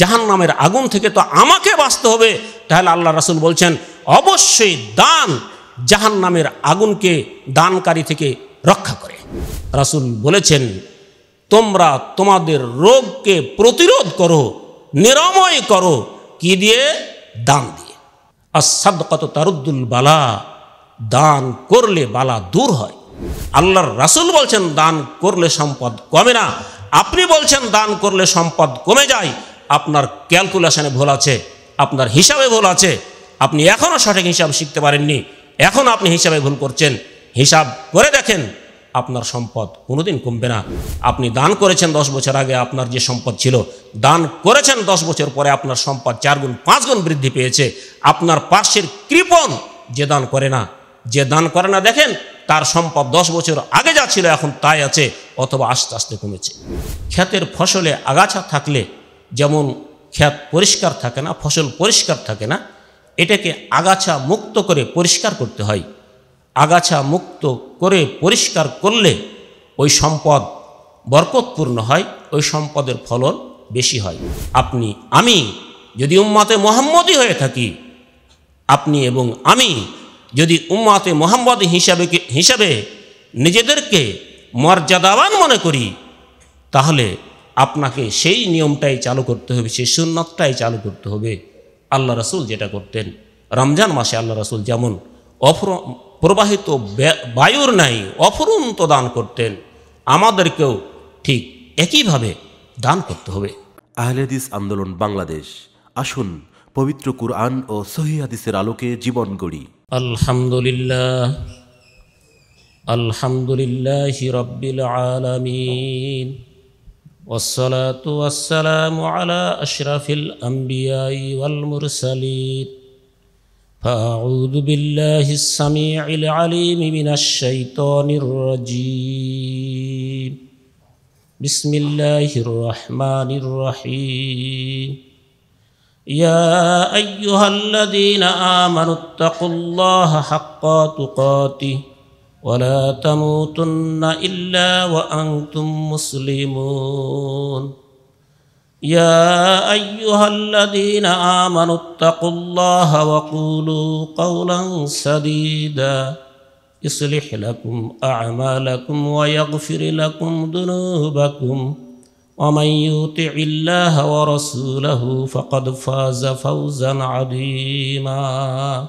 জাহান নামের আগুন থেকে তো আমাকে বাঁচতে হবে তাহলে আল্লাহ রাসুল বলছেন অবশ্যই দান জাহান নামের আগুনকে দানকারী থেকে রক্ষা করে রাসুল বলেছেন তোমরা তোমাদের রোগকে প্রতিরোধ করো নিরাময় করো কি দিয়ে দান দিয়ে আসাদ কত তারুদ্দুল বালা দান করলে বালা দূর হয় আল্লাহর রাসুল বলছেন দান করলে সম্পদ কমে না আপনি বলছেন দান করলে সম্পদ কমে যায় আপনার ক্যালকুলেশনে ভুল আছে আপনার হিসাবে ভুল আছে আপনি এখনও সঠিক হিসাব শিখতে পারেননি এখন আপনি হিসাবে ভুল করছেন হিসাব করে দেখেন আপনার সম্পদ কোনোদিন কমবে না আপনি দান করেছেন দশ বছর আগে আপনার যে সম্পদ ছিল দান করেছেন দশ বছর পরে আপনার সম্পদ চার গুণ পাঁচ গুণ বৃদ্ধি পেয়েছে আপনার পার্শ্বের কৃপন যে দান করে না যে দান করে না দেখেন তার সম্পদ দশ বছর আগে যা ছিল এখন তাই আছে অথবা আস্তে আস্তে কমেছে ক্ষেতের ফসলে আগাছা থাকলে যেমন খ্যাত পরিষ্কার থাকে না ফসল পরিষ্কার থাকে না এটাকে আগাছা মুক্ত করে পরিষ্কার করতে হয় আগাছা মুক্ত করে পরিষ্কার করলে ওই সম্পদ বরকতপূর্ণ হয় ওই সম্পদের ফলন বেশি হয় আপনি আমি যদি উম্মাতে মোহাম্মদই হয়ে থাকি আপনি এবং আমি যদি উম্মাতে মোহাম্মদ হিসাবে হিসাবে নিজেদেরকে মর্যাদাবান মনে করি তাহলে আপনাকে সেই নিয়মটাই চালু করতে হবে সেই সুন্নতটাই চালু করতে হবে আল্লাহ রাসুল যেটা করতেন রমজান মাসে আল্লাহ রাসুল যেমন অফর প্রবাহিত বায়ুর নাই অফরন্ত দান করতেন আমাদেরকেও ঠিক একইভাবে দান করতে হবে আহলেদিস আন্দোলন বাংলাদেশ আসুন পবিত্র কুরআন ও সহিদের আলোকে জীবন গড়ি আলহামদুলিল্লাহ আলহামদুলিল্লাহ রব্বিল আলমিন والصلاة والسلام على أشرف الأنبياء والمرسلين فأعوذ بالله السميع العليم من الشيطان الرجيم بسم الله الرحمن الرحيم يا أيها الذين آمنوا اتقوا الله حق تقاته ولا تموتن إلا وأنتم مسلمون يا أيها الذين آمنوا اتقوا الله وقولوا قولا سديدا يصلح لكم أعمالكم ويغفر لكم ذنوبكم ومن يطع الله ورسوله فقد فاز فوزا عظيما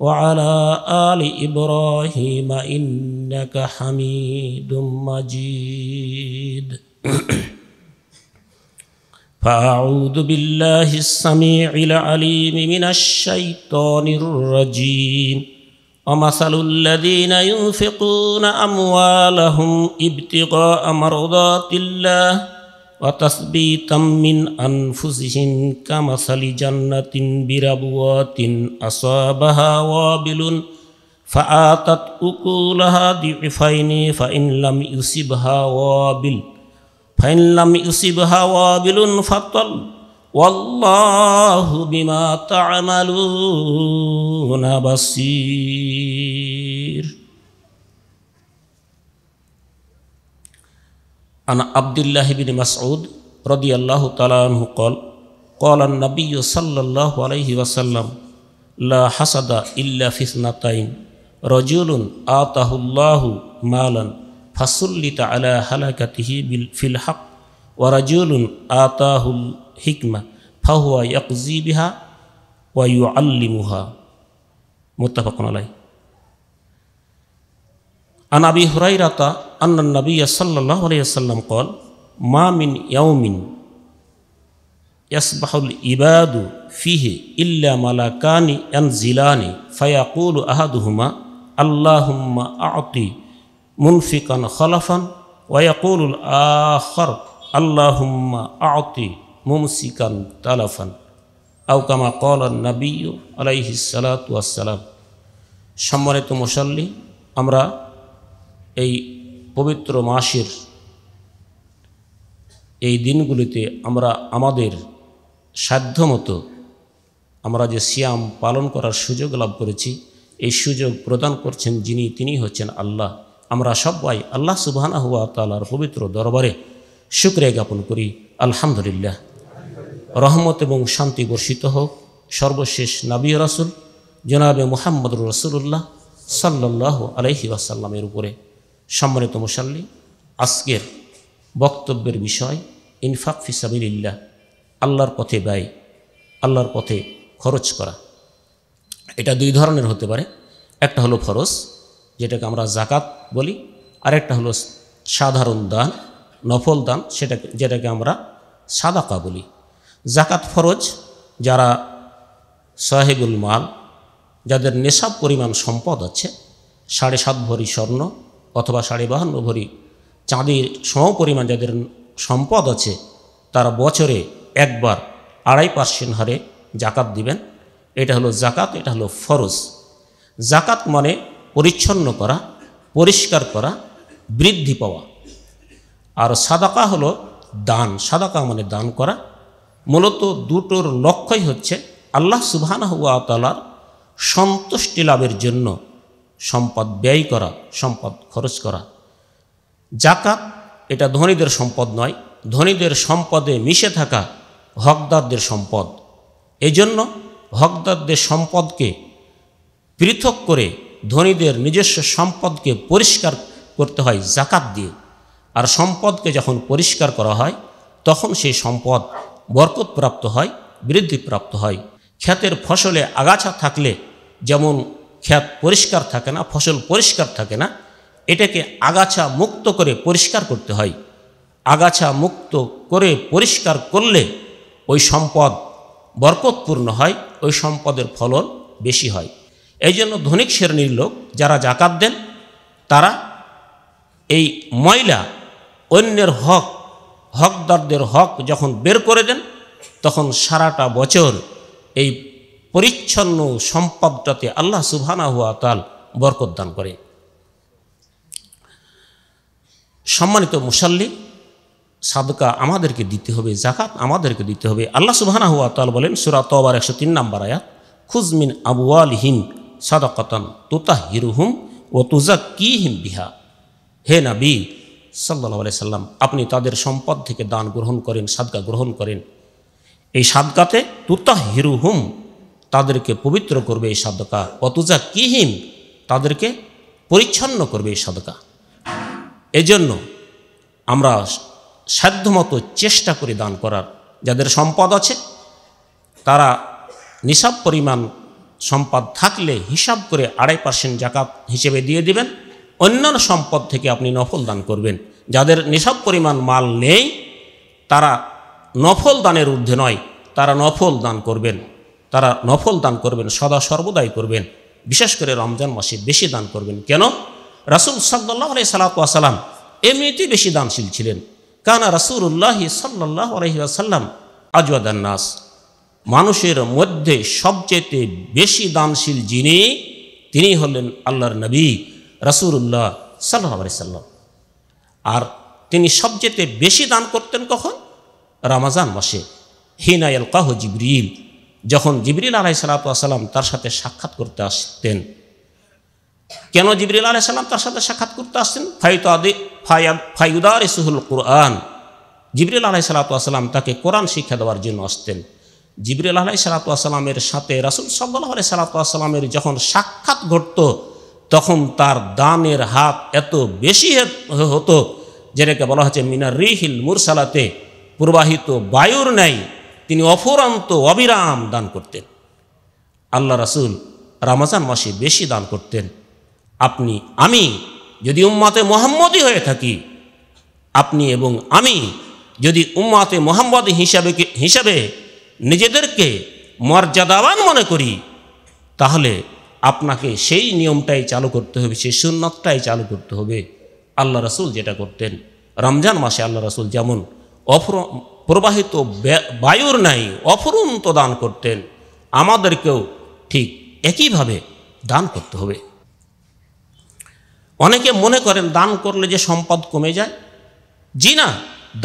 وعلى آل إبراهيم إنك حميد مجيد فأعوذ بالله السميع العليم من الشيطان الرجيم ومثل الذين ينفقون أموالهم ابتغاء مرضات الله وتثبيتا من أنفسهم كمثل جنة بربوات أصابها وابل فآتت أكلها ضعفين فإن لم يصبها وابل فإن لم يصبها وابل فطل والله بما تعملون بصير عن عبد الله بن مسعود رضي الله تعالى عنه قال قال النبي صلى الله عليه وسلم لا حسد إلا في اثنتين رجل آته الله مالا فسلط على هلكته في الحق ورجل آتاه الحكمة فهو يقضي بها ويعلمها متفق عليه আন আবি হুরাইরাতা আন্না নবী সাল্লাহ আলিয়াল্লাম কল মা মিন ইয়াউমিন ইয়াসবাহুল ইবাদু ফিহে ইল্লা মালাকানি এন জিলানি ফায়াকুল আহাদুহুমা আল্লাহুম্মা আতি মুনফিকান খলাফান ওয়াকুল আখর আল্লাহুম্মা আতি মুমসিকান তালাফান আউকামা কল নবী আলাইহিসালাত সম্মানিত মুসল্লি আমরা এই পবিত্র মাসের এই দিনগুলিতে আমরা আমাদের সাধ্যমতো আমরা যে সিয়াম পালন করার সুযোগ লাভ করেছি এই সুযোগ প্রদান করছেন যিনি তিনি হচ্ছেন আল্লাহ আমরা সবাই আল্লাহ সুবাহানা হুয়া তালার পবিত্র দরবারে শুক্রিয়া জ্ঞাপন করি আলহামদুলিল্লাহ রহমত এবং শান্তি বর্ষিত হোক সর্বশেষ নাবি রাসুল জনাবে মোহাম্মদুর রসুল্লাহ সাল্লাহ আলহি আসাল্লামের উপরে সম্মানিত মশাল্লি আজকের বক্তব্যের বিষয় ইনফাক ফিসাবিল্লাহ আল্লাহর পথে ব্যয় আল্লাহর পথে খরচ করা এটা দুই ধরনের হতে পারে একটা হলো ফরজ যেটাকে আমরা জাকাত বলি আরেকটা হলো সাধারণ দান নফল দান সেটাকে যেটাকে আমরা সাদাকা বলি জাকাত ফরজ যারা সাহেবুল মাল যাদের নেশাব পরিমাণ সম্পদ আছে সাড়ে সাত ভরি স্বর্ণ অথবা সাড়ে বাহান্ন ভরি চাঁদের সমপরিমাণ যাদের সম্পদ আছে তারা বছরে একবার আড়াই পার্সেন্ট হারে জাকাত দিবেন এটা হলো জাকাত এটা হলো ফরজ জাকাত মানে পরিচ্ছন্ন করা পরিষ্কার করা বৃদ্ধি পাওয়া আর সাদাকা হলো দান সাদাকা মানে দান করা মূলত দুটোর লক্ষ্যই হচ্ছে আল্লাহ সুবহানাহ ওয়া তাআলার সন্তুষ্টি লাভের জন্য সম্পদ ব্যয় করা সম্পদ খরচ করা জাকাত এটা ধনীদের সম্পদ নয় ধনীদের সম্পদে মিশে থাকা হকদারদের সম্পদ এজন্য হকদারদের সম্পদকে পৃথক করে ধনীদের নিজস্ব সম্পদকে পরিষ্কার করতে হয় জাকাত দিয়ে আর সম্পদকে যখন পরিষ্কার করা হয় তখন সেই সম্পদ বরকতপ্রাপ্ত হয় বৃদ্ধিপ্রাপ্ত হয় ক্ষেতের ফসলে আগাছা থাকলে যেমন খ্যাত পরিষ্কার থাকে না ফসল পরিষ্কার থাকে না এটাকে আগাছা মুক্ত করে পরিষ্কার করতে হয় আগাছা মুক্ত করে পরিষ্কার করলে ওই সম্পদ বরকতপূর্ণ হয় ওই সম্পদের ফলন বেশি হয় এই জন্য ধনিক শ্রেণীর লোক যারা জাকাত দেন তারা এই ময়লা অন্যের হক হকদারদের হক যখন বের করে দেন তখন সারাটা বছর এই পরিচ্ছন্ন সম্পদটাতে আল্লাহ সুবহানা হুয়া তাল বরকত দান করে সম্মানিত মুসাল্লি সাদকা আমাদেরকে দিতে হবে জাকাত আমাদেরকে দিতে হবে আল্লাহ সুবহানা হুয়া তাল বলেন সুরা তবার একশো তিন নাম্বার আয়াত খুজমিন আবুয়াল হিম সাদাকতন তুতা হিরুহুম ও তুজা কি হিম বিহা হে নাবি সাল্লাহ সাল্লাম আপনি তাদের সম্পদ থেকে দান গ্রহণ করেন সাদকা গ্রহণ করেন এই সাদকাতে তুতা হিরুহুম তাদেরকে পবিত্র করবে এই সাদকা অতুজা কিহীন তাদেরকে পরিচ্ছন্ন করবে এই সাদকা এজন্য আমরা সাধ্যমতো চেষ্টা করি দান করার যাদের সম্পদ আছে তারা নিসাব পরিমাণ সম্পদ থাকলে হিসাব করে আড়াই পার্সেন্ট জাকাত হিসেবে দিয়ে দিবেন অন্যান্য সম্পদ থেকে আপনি নফল দান করবেন যাদের নিসাব পরিমাণ মাল নেই তারা নফল দানের ঊর্ধ্বে নয় তারা নফল দান করবেন তারা নফল দান করবেন সদা সর্বদাই করবেন বিশেষ করে রমজান মাসে বেশি দান করবেন কেন রাসুল সাল্লাহ আলি সাল্লাম এমনিতেই বেশি দানশীল ছিলেন কানা উল্লাহ সাল্লাহ আলহিহাসাল্লাম আজওয়াদান্নাস মানুষের মধ্যে সবচেয়ে বেশি দানশীল যিনি তিনি হলেন আল্লাহর নবী রাসুল্লাহ সাল্লাহ আলি সাল্লাম আর তিনি সবচেয়ে বেশি দান করতেন কখন রামাজান মাসে হিনায়াল কাহ জিবরিল যখন জিবরিল আলাই সালাতাম তার সাথে সাক্ষাৎ করতে আসতেন কেন জিবরিল আলাই সাল্লাম তার সাথে সাক্ষাৎ করতে আসতেন ফাইতাদি ফাইউদার ইসুহুল কোরআন জিবরিল আলাই সালাতাম তাকে কোরআন শিক্ষা দেওয়ার জন্য আসতেন জিবরিল আলাই সালাতামের সাথে রাসুল সাল্লাহ আলাই সালাতামের যখন সাক্ষাৎ ঘটত তখন তার দানের হাত এত বেশি হতো যেটাকে বলা হচ্ছে মিনার রিহিল মুরসালাতে প্রবাহিত বায়ুর ন্যায় তিনি অফরান্ত অবিরাম দান করতেন আল্লাহ রাসুল রামাজান মাসে বেশি দান করতেন আপনি আমি যদি উম্মাতে মোহাম্মদী হয়ে থাকি আপনি এবং আমি যদি উম্মাতে মোহাম্মদী হিসাবে হিসাবে নিজেদেরকে মর্যাদাবান মনে করি তাহলে আপনাকে সেই নিয়মটাই চালু করতে হবে সেই সুন্নতটাই চালু করতে হবে আল্লাহ রাসুল যেটা করতেন রমজান মাসে আল্লাহ রাসুল যেমন অফর প্রবাহিত বায়ুর নাই অফুরন্ত দান করতেন আমাদেরকেও ঠিক একইভাবে দান করতে হবে অনেকে মনে করেন দান করলে যে সম্পদ কমে যায় জি না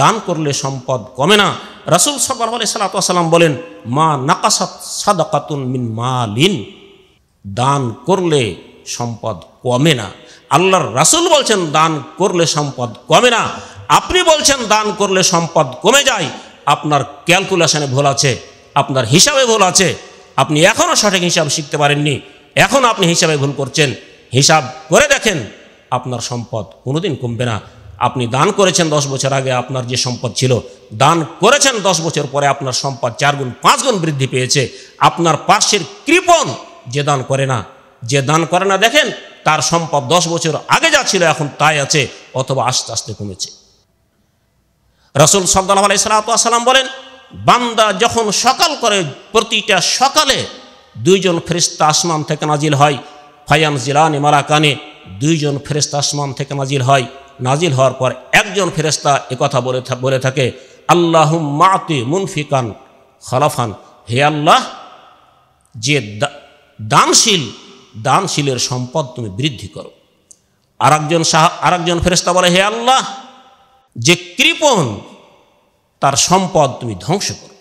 দান করলে সম্পদ কমে না রাসুল সাল সালাম বলেন মা নাকাসাত সাদাকাতুন মিন মালিন দান করলে সম্পদ কমে না আল্লাহর রাসুল বলছেন দান করলে সম্পদ কমে না আপনি বলছেন দান করলে সম্পদ কমে যায় আপনার ক্যালকুলেশনে ভুল আছে আপনার হিসাবে ভুল আছে আপনি এখনও সঠিক হিসাব শিখতে পারেননি এখন আপনি হিসাবে ভুল করছেন হিসাব করে দেখেন আপনার সম্পদ কোনোদিন কমবে না আপনি দান করেছেন দশ বছর আগে আপনার যে সম্পদ ছিল দান করেছেন দশ বছর পরে আপনার সম্পদ চার গুণ পাঁচ গুণ বৃদ্ধি পেয়েছে আপনার পার্শ্বের কৃপন যে দান করে না যে দান করে না দেখেন তার সম্পদ দশ বছর আগে যা ছিল এখন তাই আছে অথবা আস্তে আস্তে কমেছে রসুল সাল্লাহ আলাইসালাম বলেন বান্দা যখন সকাল করে প্রতিটা সকালে দুইজন ফেরিস্তা আসমান থেকে নাজিল হয় ফায়ান জিলান ইমারা কানে দুইজন ফেরিস্তা আসমান থেকে নাজিল হয় নাজিল হওয়ার পর একজন ফেরিস্তা কথা বলে বলে থাকে আল্লাহ মাতে মুনফিকান খলাফান হে আল্লাহ যে দানশীল দানশীলের সম্পদ তুমি বৃদ্ধি করো আরেকজন সাহা একজন ফেরেস্তা বলে হে আল্লাহ যে কৃপণ তার সম্পদ তুমি ধ্বংস করো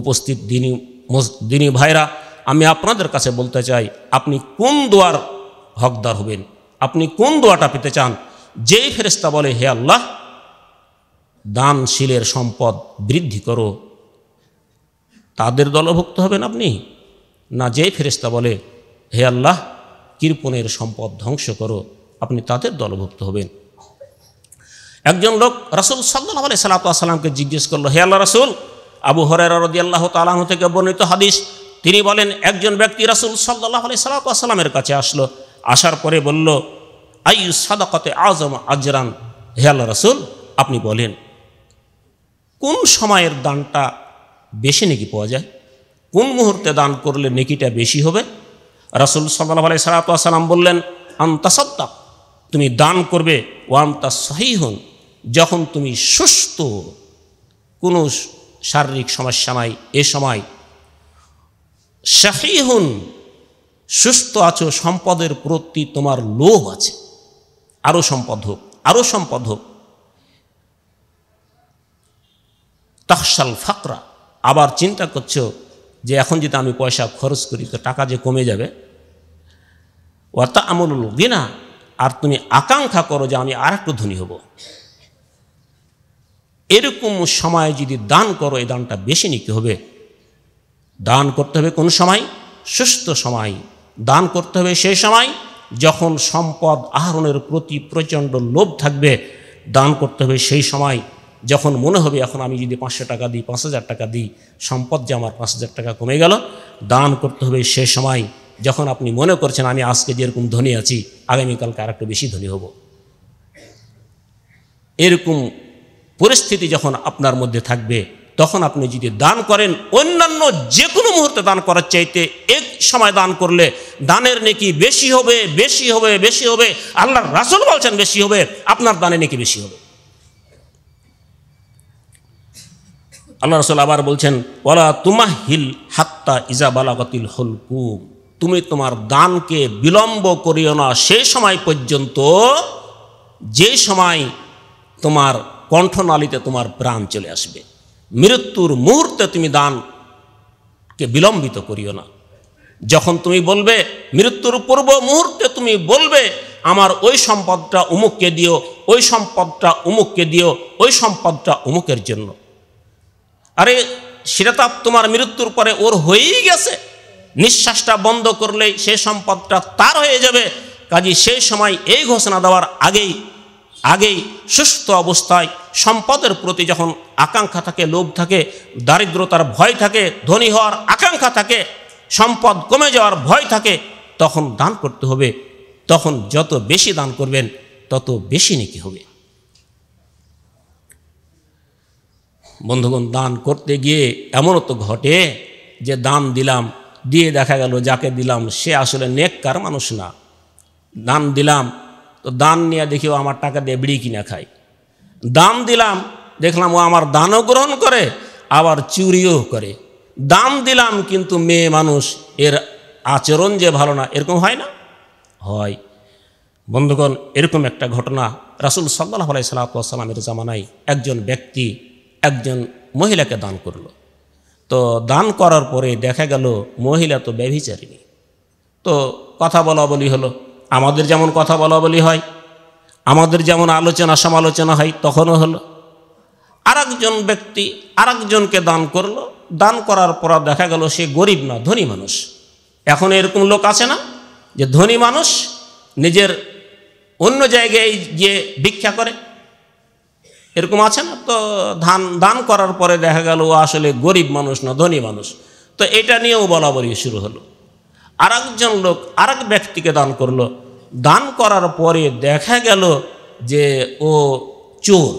উপস্থিত দিনী দিনী ভাইরা আমি আপনাদের কাছে বলতে চাই আপনি কোন দোয়ার হকদার হবেন আপনি কোন দোয়াটা পেতে চান যেই ফেরেস্তা বলে হে আল্লাহ দানশীলের সম্পদ বৃদ্ধি করো তাদের দলভুক্ত হবেন আপনি না যেই ফেরেস্তা বলে হে আল্লাহ কৃপণের সম্পদ ধ্বংস করো আপনি তাদের দলভুক্ত হবেন একজন লোক রাসুল সাল্লাহ আলি সাল্লামকে জিজ্ঞেস করলো হে আল্লাহ রাসুল আবু হরেরদি আল্লাহ তালাহ থেকে বর্ণিত হাদিস তিনি বলেন একজন ব্যক্তি রাসুল সাল্লাহ আলি সাল্লাতামের কাছে আসলো আসার পরে বলল আই সাদাকতে আজম আজরান হে আল্লাহ রাসুল আপনি বলেন কোন সময়ের দানটা বেশি নেকি পাওয়া যায় কোন মুহূর্তে দান করলে নেকিটা বেশি হবে রাসুল সাল্লাহ আলি সাল্লাতাম বললেন আন্তা তুমি দান করবে ও আন্তা সহি হন যখন তুমি সুস্থ কোনো শারীরিক সমস্যা নাই এ সময় শাহিহুন সুস্থ আছো সম্পদের প্রতি তোমার লোভ আছে আরও সম্পদ হোক আরও সম্পদ হোক তাহসাল ফাকরা আবার চিন্তা করছো যে এখন যদি আমি পয়সা খরচ করি তো টাকা যে কমে যাবে ওয়াতা আমল গিনা আর তুমি আকাঙ্ক্ষা করো যে আমি আর একটু ধনী হব এরকম সময় যদি দান করো এই দানটা বেশি নিতে হবে দান করতে হবে কোন সময় সুস্থ সময় দান করতে হবে সেই সময় যখন সম্পদ আহরণের প্রতি প্রচণ্ড লোভ থাকবে দান করতে হবে সেই সময় যখন মনে হবে এখন আমি যদি পাঁচশো টাকা দিই পাঁচ হাজার টাকা দিই সম্পদ যে আমার পাঁচ হাজার টাকা কমে গেল দান করতে হবে সে সময় যখন আপনি মনে করছেন আমি আজকে যেরকম ধনী আছি আগামীকালকে আর একটু বেশি ধনী হব এরকম পরিস্থিতি যখন আপনার মধ্যে থাকবে তখন আপনি যদি দান করেন অন্যান্য যে কোনো মুহূর্তে দান করার চাইতে এক সময় দান করলে দানের নেকি বেশি হবে বেশি হবে বেশি হবে আল্লাহ রাসুল বলছেন বেশি হবে আপনার দানে নেকি বেশি হবে আল্লাহ রসুল আবার বলছেন ওলা তুমা হিল হাত্তা ইজা বালাগতিল হলকুম তুমি তোমার দানকে বিলম্ব করিও না সেই সময় পর্যন্ত যে সময় তোমার কণ্ঠনালীতে তোমার প্রাণ চলে আসবে মৃত্যুর মুহূর্তে তুমি দানকে বিলম্বিত করিও না যখন তুমি বলবে মৃত্যুর পূর্ব মুহূর্তে তুমি বলবে আমার ওই সম্পদটা উমুককে দিও ওই সম্পদটা উমুককে দিও ওই সম্পদটা উমুকের জন্য আরে শিরাতাপ তোমার মৃত্যুর পরে ওর হয়েই গেছে নিঃশ্বাসটা বন্ধ করলেই সেই সম্পদটা তার হয়ে যাবে কাজী সেই সময় এই ঘোষণা দেওয়ার আগেই আগেই সুস্থ অবস্থায় সম্পদের প্রতি যখন আকাঙ্ক্ষা থাকে লোভ থাকে দারিদ্রতার ভয় থাকে ধনী হওয়ার আকাঙ্ক্ষা থাকে সম্পদ কমে যাওয়ার ভয় থাকে তখন দান করতে হবে তখন যত বেশি দান করবেন তত বেশি নেকি হবে বন্ধুগণ দান করতে গিয়ে এমনও তো ঘটে যে দান দিলাম দিয়ে দেখা গেল যাকে দিলাম সে আসলে নেককার মানুষ না দান দিলাম তো দান নিয়ে দেখি ও আমার টাকা দিয়ে বিড়ি কিনা খায় দাম দিলাম দেখলাম ও আমার দানও গ্রহণ করে আবার চুরিও করে দাম দিলাম কিন্তু মেয়ে মানুষ এর আচরণ যে ভালো না এরকম হয় না হয় বন্ধুগণ এরকম একটা ঘটনা রাসুল সাল্লাহ আলাই সাল্লাতামের জামানায় একজন ব্যক্তি একজন মহিলাকে দান করল তো দান করার পরে দেখা গেল মহিলা তো ব্যভিচারিণী তো কথা বলা বলি হলো আমাদের যেমন কথা বলা বলি হয় আমাদের যেমন আলোচনা সমালোচনা হয় তখনও হলো আর ব্যক্তি আর দান করলো দান করার পর দেখা গেল সে গরিব না ধনী মানুষ এখন এরকম লোক আছে না যে ধনী মানুষ নিজের অন্য জায়গায় গিয়ে ভিক্ষা করে এরকম আছে না তো ধান দান করার পরে দেখা গেল ও আসলে গরিব মানুষ না ধনী মানুষ তো এটা নিয়েও বলা বলি শুরু হলো আর লোক আর এক ব্যক্তিকে দান করলো দান করার পরে দেখা গেল যে ও চোর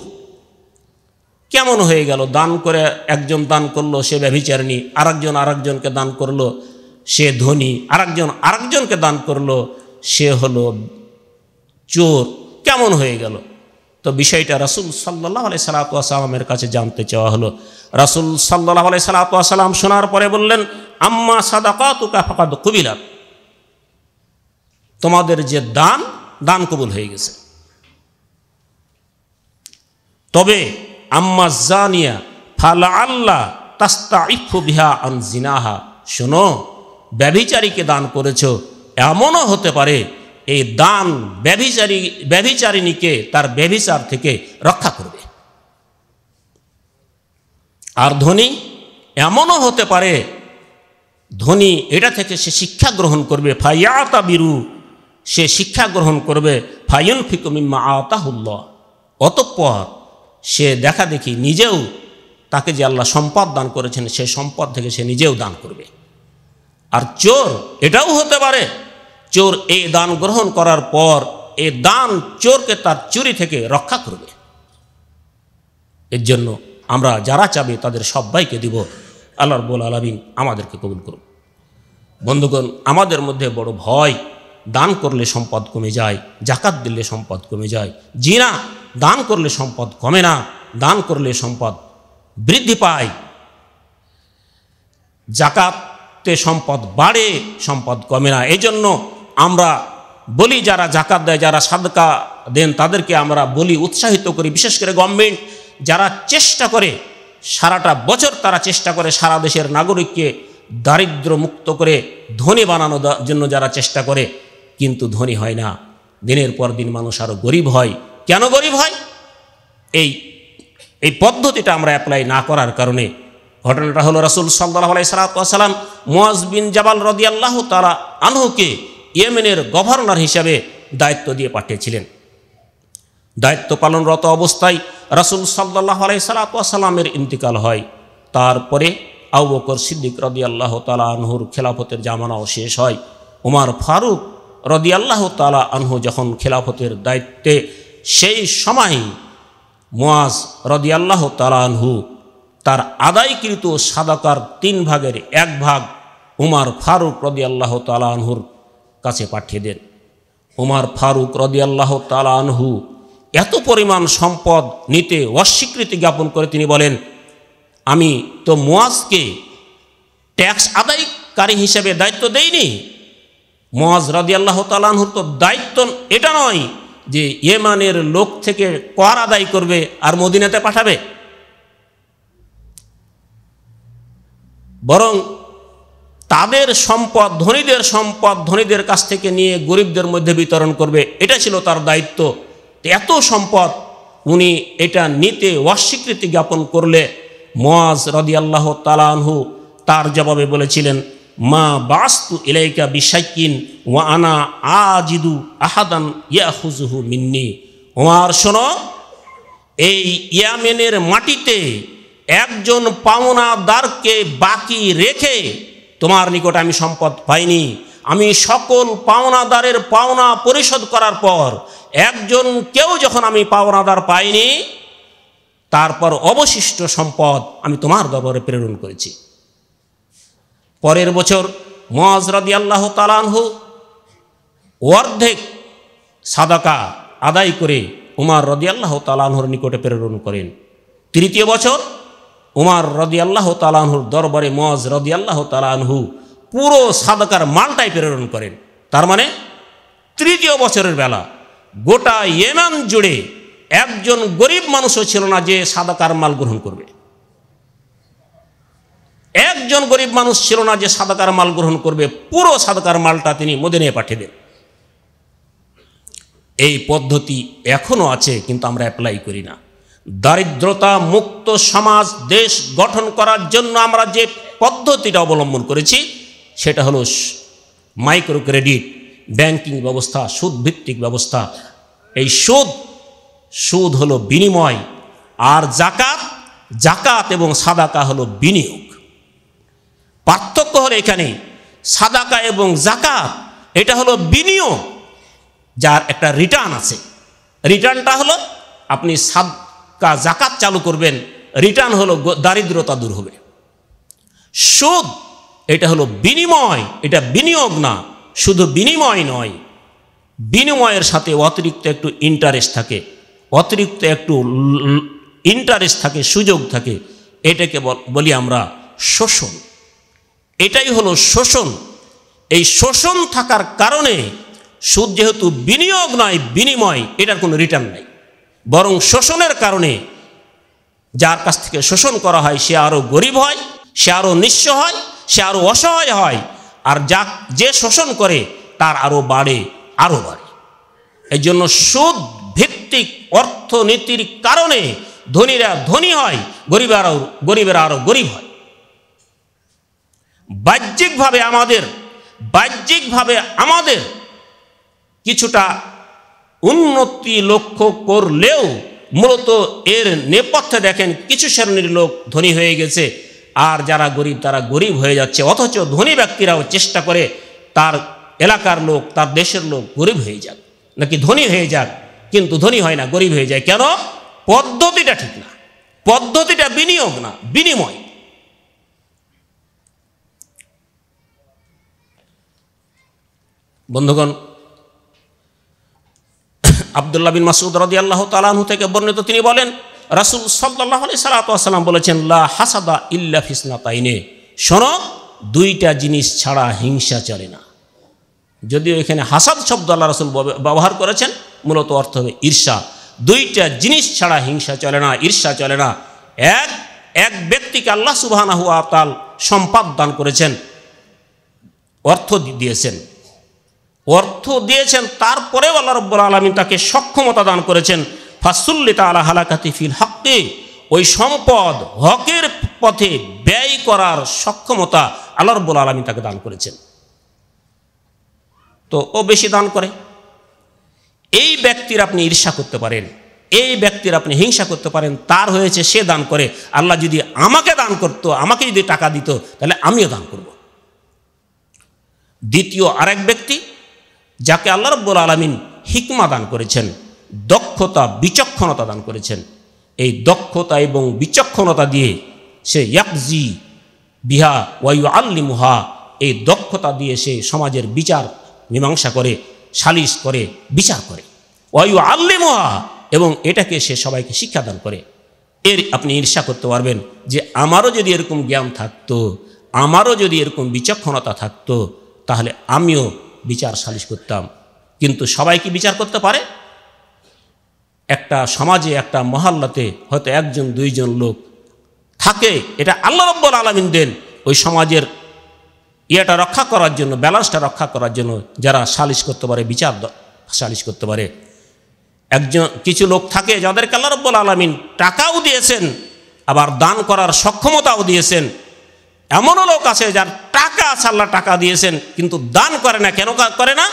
কেমন হয়ে গেল দান করে একজন দান করলো সে ব্যভিচারিণী আর একজন দান করলো সে ধনী আর একজন আরেকজনকে দান করলো সে হলো চোর কেমন হয়ে গেল তো বিষয়টা রাসুল সাল্লাহ আলি সালাতামের কাছে জানতে চাওয়া হলো রাসুল সাল্লাহ আলি সালাতাম শোনার পরে বললেন আম্মা সাদাকা তুকা ফাকাদ কুবিলাত তোমাদের যে দান দান কবুল হয়ে গেছে তবে আম্মা জানিয়া ফালা আল্লাহ তাস্তা ইফু বিহা আন জিনাহা শোনো ব্যবিচারীকে দান করেছ এমনও হতে পারে এই দান ব্যভিচারী ব্যভিচারিণীকে তার ব্যভিচার থেকে রক্ষা করবে আর ধনী এমনও হতে পারে ধনী এটা থেকে সে শিক্ষা গ্রহণ করবে ফাইয়াতা বিরু সে শিক্ষা গ্রহণ করবে ফাইন ফিকুমিম্মা আতাহুল্লাহ অতঃপর সে দেখা দেখি নিজেও তাকে যে আল্লাহ সম্পদ দান করেছেন সে সম্পদ থেকে সে নিজেও দান করবে আর চোর এটাও হতে পারে চোর এই দান গ্রহণ করার পর এ দান চোরকে তার চুরি থেকে রক্ষা করবে এর জন্য আমরা যারা চাবে তাদের সবাইকে দিব আল্লাহ রব্বুল আলমিন আমাদেরকে কবুল করুন বন্ধুগণ আমাদের মধ্যে বড় ভয় দান করলে সম্পদ কমে যায় জাকাত দিলে সম্পদ কমে যায় না দান করলে সম্পদ কমে না দান করলে সম্পদ বৃদ্ধি পায় জাকাতে সম্পদ বাড়ে সম্পদ কমে না এজন্য আমরা বলি যারা জাকাত দেয় যারা সাদকা দেন তাদেরকে আমরা বলি উৎসাহিত করি বিশেষ করে গভর্নমেন্ট যারা চেষ্টা করে সারাটা বছর তারা চেষ্টা করে সারা দেশের নাগরিককে দারিদ্র মুক্ত করে ধনী বানানোর জন্য যারা চেষ্টা করে কিন্তু ধনী হয় না দিনের পর দিন মানুষ আরও গরিব হয় কেন গরিব হয় এই এই পদ্ধতিটা আমরা অ্যাপ্লাই না করার কারণে ঘটনাটা হলো রাসুল সাল্লাহ আলাই সালাতাম মোয়াজ বিন জাবাল রদি আল্লাহ তারা আনহুকে ইয়েমেনের গভর্নর হিসাবে দায়িত্ব দিয়ে পাঠিয়েছিলেন দায়িত্ব পালনরত অবস্থায় রাসুল সাল্লাহ আলাই সালাতামের ইন্তিকাল হয় তারপরে আউবকর সিদ্দিক রদি আল্লাহ তালা আনহুর খেলাফতের জামানাও শেষ হয় উমার ফারুক রদি আল্লাহ তালা আনহু যখন খেলাফতের দায়িত্বে সেই সময় মোয়াজ রদি আল্লাহ তালা আনহু তার আদায়কৃত সাদাকার তিন ভাগের এক ভাগ উমার ফারুক রদি আল্লাহ তালা আনহুর কাছে পাঠিয়ে দেন উমার ফারুক রদিয়াল্লাহ তালা আনহু এত পরিমাণ সম্পদ নিতে অস্বীকৃতি জ্ঞাপন করে তিনি বলেন আমি তো মোয়াজকে ট্যাক্স আদায়কারী হিসেবে দায়িত্ব দেইনি মোয়াজ রদিয়াল্লাহ তালাহুর তো দায়িত্ব এটা নয় যে ইয়েমানের লোক থেকে কর আদায় করবে আর মদিনাতে পাঠাবে বরং তাদের সম্পদ ধনীদের সম্পদ ধনীদের কাছ থেকে নিয়ে গরিবদের মধ্যে বিতরণ করবে এটা ছিল তার দায়িত্ব এত সম্পদ উনি এটা নিতে অস্বীকৃতি জ্ঞাপন করলে মোয়াজ রদিয়াল্লাহ তালানহু তার জবাবে বলেছিলেন মা বাস্তু ইলাইকা বিশাকিন ওয়া আনা আজিদু আহাদান ইয়াহুজুহু মিন্নি ওমার শোনো এই ইয়ামেনের মাটিতে একজন পাওনাদারকে বাকি রেখে তোমার নিকট আমি সম্পদ পাইনি আমি সকল পাওনাদারের পাওনা পরিশোধ করার পর একজন কেউ যখন আমি পাওনাদার পাইনি তারপর অবশিষ্ট সম্পদ আমি তোমার দরবারে প্রেরণ করেছি পরের বছর মজরাদি আল্লাহ তালানহু অর্ধেক সাদাকা আদায় করে উমার রদি আল্লাহ তালানহর নিকটে প্রেরণ করেন তৃতীয় বছর উমার আল্লাহ তালানহুর দরবারে মজ রদি আল্লাহ তালানহু পুরো সাদকার মালটাই প্রেরণ করেন তার মানে তৃতীয় বছরের বেলা গোটা ইয়েমেন জুড়ে একজন গরিব মানুষও ছিল না যে সাদাকার মাল গ্রহণ করবে একজন গরিব মানুষ ছিল না যে সাদাকার মাল গ্রহণ করবে পুরো সাদাকার মালটা তিনি মদিনায় পাঠিয়ে দেন এই পদ্ধতি এখনও আছে কিন্তু আমরা অ্যাপ্লাই করি না দারিদ্রতা মুক্ত সমাজ দেশ গঠন করার জন্য আমরা যে পদ্ধতিটা অবলম্বন করেছি সেটা হলো মাইক্রো ক্রেডিট ব্যাংকিং ব্যবস্থা সুদভিত্তিক ব্যবস্থা এই সুদ সুদ হলো বিনিময় আর জাকাত জাকাত এবং সাদাকা হলো বিনিয়োগ পার্থক্য হলো এখানে সাদাকা এবং জাকাত এটা হলো বিনিয়োগ যার একটা রিটার্ন আছে রিটার্নটা হলো আপনি সাদ জাকাত চালু করবেন রিটার্ন হলো দারিদ্রতা দূর হবে সুদ এটা হলো বিনিময় এটা বিনিয়োগ না শুধু বিনিময় নয় বিনিময়ের সাথে অতিরিক্ত একটু ইন্টারেস্ট থাকে অতিরিক্ত একটু ইন্টারেস্ট থাকে সুযোগ থাকে এটাকে বলি আমরা শোষণ এটাই হলো শোষণ এই শোষণ থাকার কারণে সুদ যেহেতু বিনিয়োগ নয় বিনিময় এটার কোনো রিটার্ন নাই বরং শোষণের কারণে যার কাছ থেকে শোষণ করা হয় সে আরও গরিব হয় সে আরও নিঃস্ব হয় সে আরও অসহায় হয় আর যা যে শোষণ করে তার আরও বাড়ে আরও বাড়ে এই জন্য সুদ ভিত্তিক অর্থনীতির কারণে ধনীরা ধনী হয় গরিবেরাও গরিবেরা আরও গরিব হয় বাহ্যিকভাবে আমাদের বাহ্যিকভাবে আমাদের কিছুটা উন্নতি লক্ষ্য করলেও মূলত এর নেপথ্যে দেখেন কিছু শ্রেণীর লোক ধনী হয়ে গেছে আর যারা গরিব তারা গরিব হয়ে যাচ্ছে অথচ ধনী ব্যক্তিরাও চেষ্টা করে তার এলাকার লোক তার দেশের লোক গরিব হয়ে যাক নাকি ধনী হয়ে যাক কিন্তু ধনী হয় না গরিব হয়ে যায় কেন পদ্ধতিটা ঠিক না পদ্ধতিটা বিনিয়োগ না বিনিময় বন্ধুগণ আবদুল্লাহ বিন মাসুদ রদি আল্লাহ তালাহু থেকে বর্ণিত তিনি বলেন রাসুল সাল্লাহ আলি বলেছেন লা হাসাদা ইল্লা ফিসনা তাইনে শোনো দুইটা জিনিস ছাড়া হিংসা চলে না যদিও এখানে হাসাদ শব্দ আল্লাহ রাসুল ব্যবহার করেছেন মূলত অর্থ হবে ঈর্ষা দুইটা জিনিস ছাড়া হিংসা চলে না ঈর্ষা চলে না এক এক ব্যক্তিকে আল্লাহ সুবাহ সম্পাদ দান করেছেন অর্থ দিয়েছেন অর্থ দিয়েছেন তারপরেও আল্লাহ রব্বুল আলমী তাকে সক্ষমতা দান করেছেন ফাসুল্লিতা আলা হালাকাতি ফিল হককে ওই সম্পদ হকের পথে ব্যয় করার সক্ষমতা আল্লাহ রব্বুল আলমী তাকে দান করেছেন তো ও বেশি দান করে এই ব্যক্তির আপনি ঈর্ষা করতে পারেন এই ব্যক্তির আপনি হিংসা করতে পারেন তার হয়েছে সে দান করে আল্লাহ যদি আমাকে দান করত আমাকে যদি টাকা দিত তাহলে আমিও দান করব দ্বিতীয় আরেক ব্যক্তি যাকে আল্লাহ রব্বুল আলমিন হিকমা দান করেছেন দক্ষতা বিচক্ষণতা দান করেছেন এই দক্ষতা এবং বিচক্ষণতা দিয়ে সে ইয়াকজি বিহা আল্লি মুহা এই দক্ষতা দিয়ে সে সমাজের বিচার মীমাংসা করে সালিশ করে বিচার করে আল্লি মুহা এবং এটাকে সে সবাইকে শিক্ষাদান করে এর আপনি ঈর্ষা করতে পারবেন যে আমারও যদি এরকম জ্ঞান থাকতো আমারও যদি এরকম বিচক্ষণতা থাকতো তাহলে আমিও বিচার সালিশ করতাম কিন্তু সবাই কি বিচার করতে পারে একটা সমাজে একটা মহাল্লাতে হয়তো একজন দুইজন লোক থাকে এটা আল্লাহ রব্বুল আলমিন দেন ওই সমাজের ইয়েটা রক্ষা করার জন্য ব্যালেন্সটা রক্ষা করার জন্য যারা সালিশ করতে পারে বিচার সালিশ করতে পারে একজন কিছু লোক থাকে যাদেরকে আল্লাহ রব্বুল আলমিন টাকাও দিয়েছেন আবার দান করার সক্ষমতাও দিয়েছেন এমনও লোক আছে যার টাকা আছে আল্লাহ টাকা দিয়েছেন কিন্তু দান করে না কেন করে না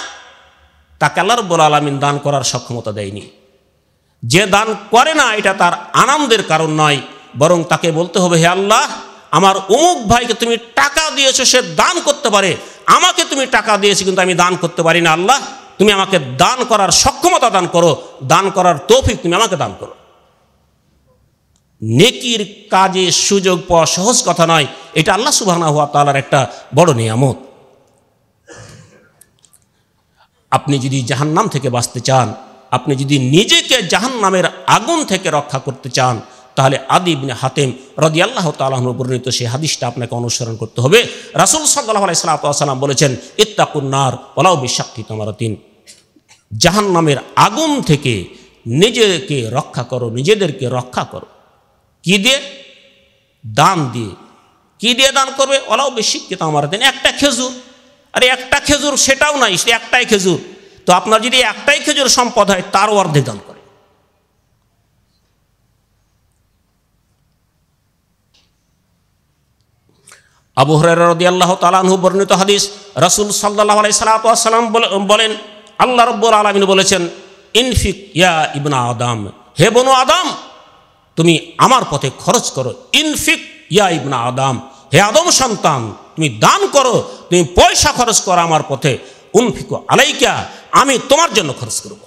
তাকে আল্লাহ রব্বুল আলমিন দান করার সক্ষমতা দেয়নি যে দান করে না এটা তার আনন্দের কারণ নয় বরং তাকে বলতে হবে হে আল্লাহ আমার অমুক ভাইকে তুমি টাকা দিয়েছো সে দান করতে পারে আমাকে তুমি টাকা দিয়েছো কিন্তু আমি দান করতে পারি না আল্লাহ তুমি আমাকে দান করার সক্ষমতা দান করো দান করার তৌফিক তুমি আমাকে দান করো নেকির কাজে সুযোগ পাওয়া সহজ কথা নয় এটা আল্লাহ সুবাহানা হওয়া তালার একটা বড় নিয়ামত আপনি যদি জাহান্নাম থেকে বাঁচতে চান আপনি যদি নিজেকে জাহান্নামের আগুন থেকে রক্ষা করতে চান তাহলে আদিবনে হাতেম রদি আল্লাহ তালাহন বর্ণিত সেই হাদিসটা আপনাকে অনুসরণ করতে হবে রাসুল সাল্লাহ আলাইসালাম বলেছেন ইত্তাকুন্নার ওলাও বিশ্বাক্ষী তোমার তিন জাহান্নামের আগুন থেকে নিজেকে রক্ষা করো নিজেদেরকে রক্ষা করো কি দিয়ে দান দিয়ে কি দিয়ে দান করবে ওলাও বেশি কিন্তু আমার দিন একটা খেজুর আরে একটা খেজুর সেটাও নাই সে একটাই খেজুর তো আপনার যদি একটাই খেজুর সম্পদ হয় তারও অর্ধেক দান করে আবু হরদি আল্লাহ তালাহু বর্ণিত হাদিস রসুল সাল্লাহ আলাই বলেন আল্লাহ রব্বুল আলমিন বলেছেন ইনফিক ইয়া ইবনা আদাম হে বনু আদাম তুমি আমার পথে খরচ করো ইনফিক ইয়া ইবনা আদম হে আদম সন্তান তুমি দান করো তুমি পয়সা খরচ করো আমার পথে উনফিক আলাইকা আমি তোমার জন্য খরচ করব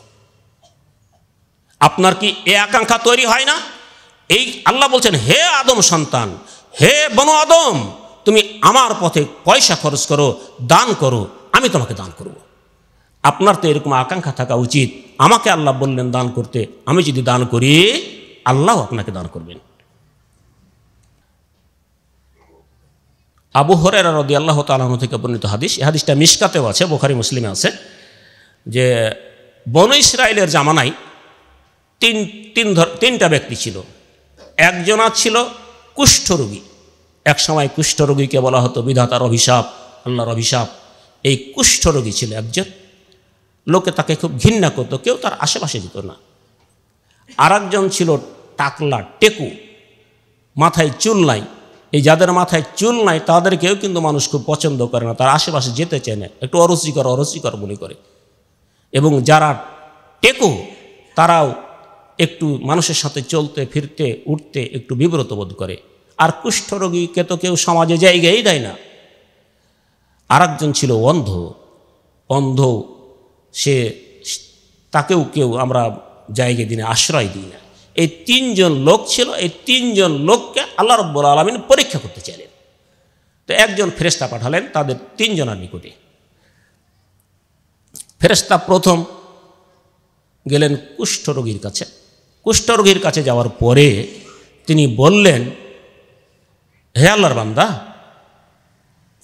আপনার কি এ আকাঙ্ক্ষা তৈরি হয় না এই আল্লাহ বলছেন হে আদম সন্তান হে বন আদম তুমি আমার পথে পয়সা খরচ করো দান করো আমি তোমাকে দান করব। আপনার তো এরকম আকাঙ্ক্ষা থাকা উচিত আমাকে আল্লাহ বললেন দান করতে আমি যদি দান করি আল্লাহ আপনাকে দান করবেন আবু হরের রদি আল্লাহ তালাহ থেকে বর্ণিত হাদিস এ হাদিসটা মিসকাতেও আছে বোখারি মুসলিমে আছে যে বন ইসরায়েলের জামানায় তিন তিন তিনটা ব্যক্তি ছিল একজনা ছিল কুষ্ঠরোগী এক সময় কুষ্ঠরোগীকে বলা হতো বিধাতার অভিশাপ আল্লাহর অভিশাপ এই কুষ্ঠরোগী ছিল একজন লোকে তাকে খুব ঘৃণা করতো কেউ তার আশেপাশে যেত না আর ছিল টাকলা টেকু মাথায় চুল নাই এই যাদের মাথায় চুল নাই তাদেরকেও কিন্তু মানুষ খুব পছন্দ করে না তার আশেপাশে যেতে চায় না একটু অরুচিকর অরুচিকর মনে করে এবং যারা টেকু তারাও একটু মানুষের সাথে চলতে ফিরতে উঠতে একটু বিব্রত বোধ করে আর কুষ্ঠরোগীকে তো কেউ সমাজে জায়গায়ই দেয় না আর ছিল অন্ধ অন্ধ সে তাকেও কেউ আমরা জায়গায় দিনে আশ্রয় দিই না এই তিনজন লোক ছিল এই তিনজন লোককে আল্লাহ রব্বুল আলমিন পরীক্ষা করতে চাইলেন তো একজন ফেরেস্তা পাঠালেন তাদের তিনজনের নিকটে ফেরেস্তা প্রথম গেলেন কুষ্ঠরোগীর কাছে কুষ্ঠরোগীর কাছে যাওয়ার পরে তিনি বললেন হে আল্লাহর বান্দা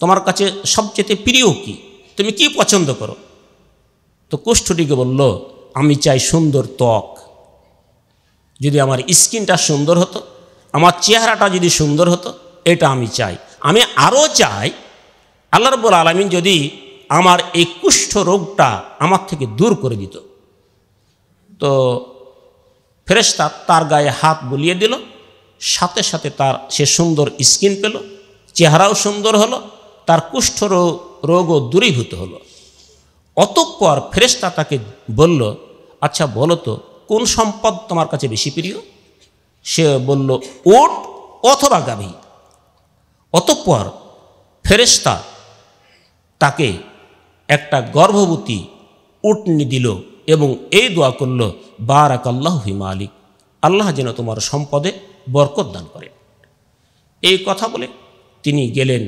তোমার কাছে সবচেয়ে প্রিয় কি তুমি কি পছন্দ করো তো কুষ্ঠটিকে বলল আমি চাই সুন্দর ত্বক যদি আমার স্কিনটা সুন্দর হতো আমার চেহারাটা যদি সুন্দর হতো এটা আমি চাই আমি আরও চাই আল্লাহ রব্বুল আলমিন যদি আমার এই কুষ্ঠ রোগটা আমার থেকে দূর করে দিত তো ফেরেস্তা তার গায়ে হাত বুলিয়ে দিল সাথে সাথে তার সে সুন্দর স্কিন পেল চেহারাও সুন্দর হলো তার কুষ্ঠ রোগও দূরীভূত হলো অতঃপর ফেরেস্তা তাকে বলল আচ্ছা বলো তো কোন সম্পদ তোমার কাছে বেশি প্রিয় সে বলল ওট অথবা গাভী অতঃপর ফেরেস্তা তাকে একটা গর্ভবতী উটনি দিল এবং এই দোয়া করল বারাক আল্লাহ হিমা আলী আল্লাহ যেন তোমার সম্পদে বরকত দান করেন এই কথা বলে তিনি গেলেন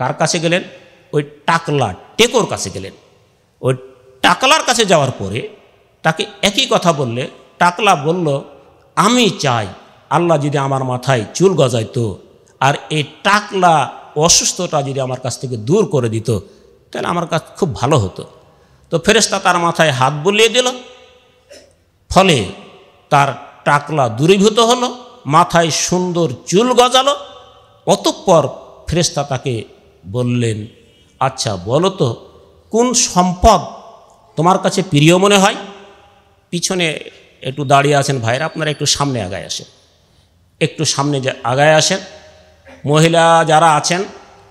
কার কাছে গেলেন ওই টাকলা টেকোর কাছে গেলেন ওই টাকলার কাছে যাওয়ার পরে তাকে একই কথা বললে টাকলা বলল আমি চাই আল্লাহ যদি আমার মাথায় চুল গজাইতো আর এই টাকলা অসুস্থতা যদি আমার কাছ থেকে দূর করে দিত তাহলে আমার কাছ খুব ভালো হতো তো ফেরেস্তা তার মাথায় হাত বুলিয়ে দিল ফলে তার টাকলা দূরীভূত হলো মাথায় সুন্দর চুল গজালো অতঃপর ফেরেস্তা তাকে বললেন আচ্ছা বলো তো কোন সম্পদ তোমার কাছে প্রিয় মনে হয় পিছনে একটু দাঁড়িয়ে আছেন ভাইরা আপনারা একটু সামনে আগায় আসেন একটু সামনে আগায় আসেন মহিলা যারা আছেন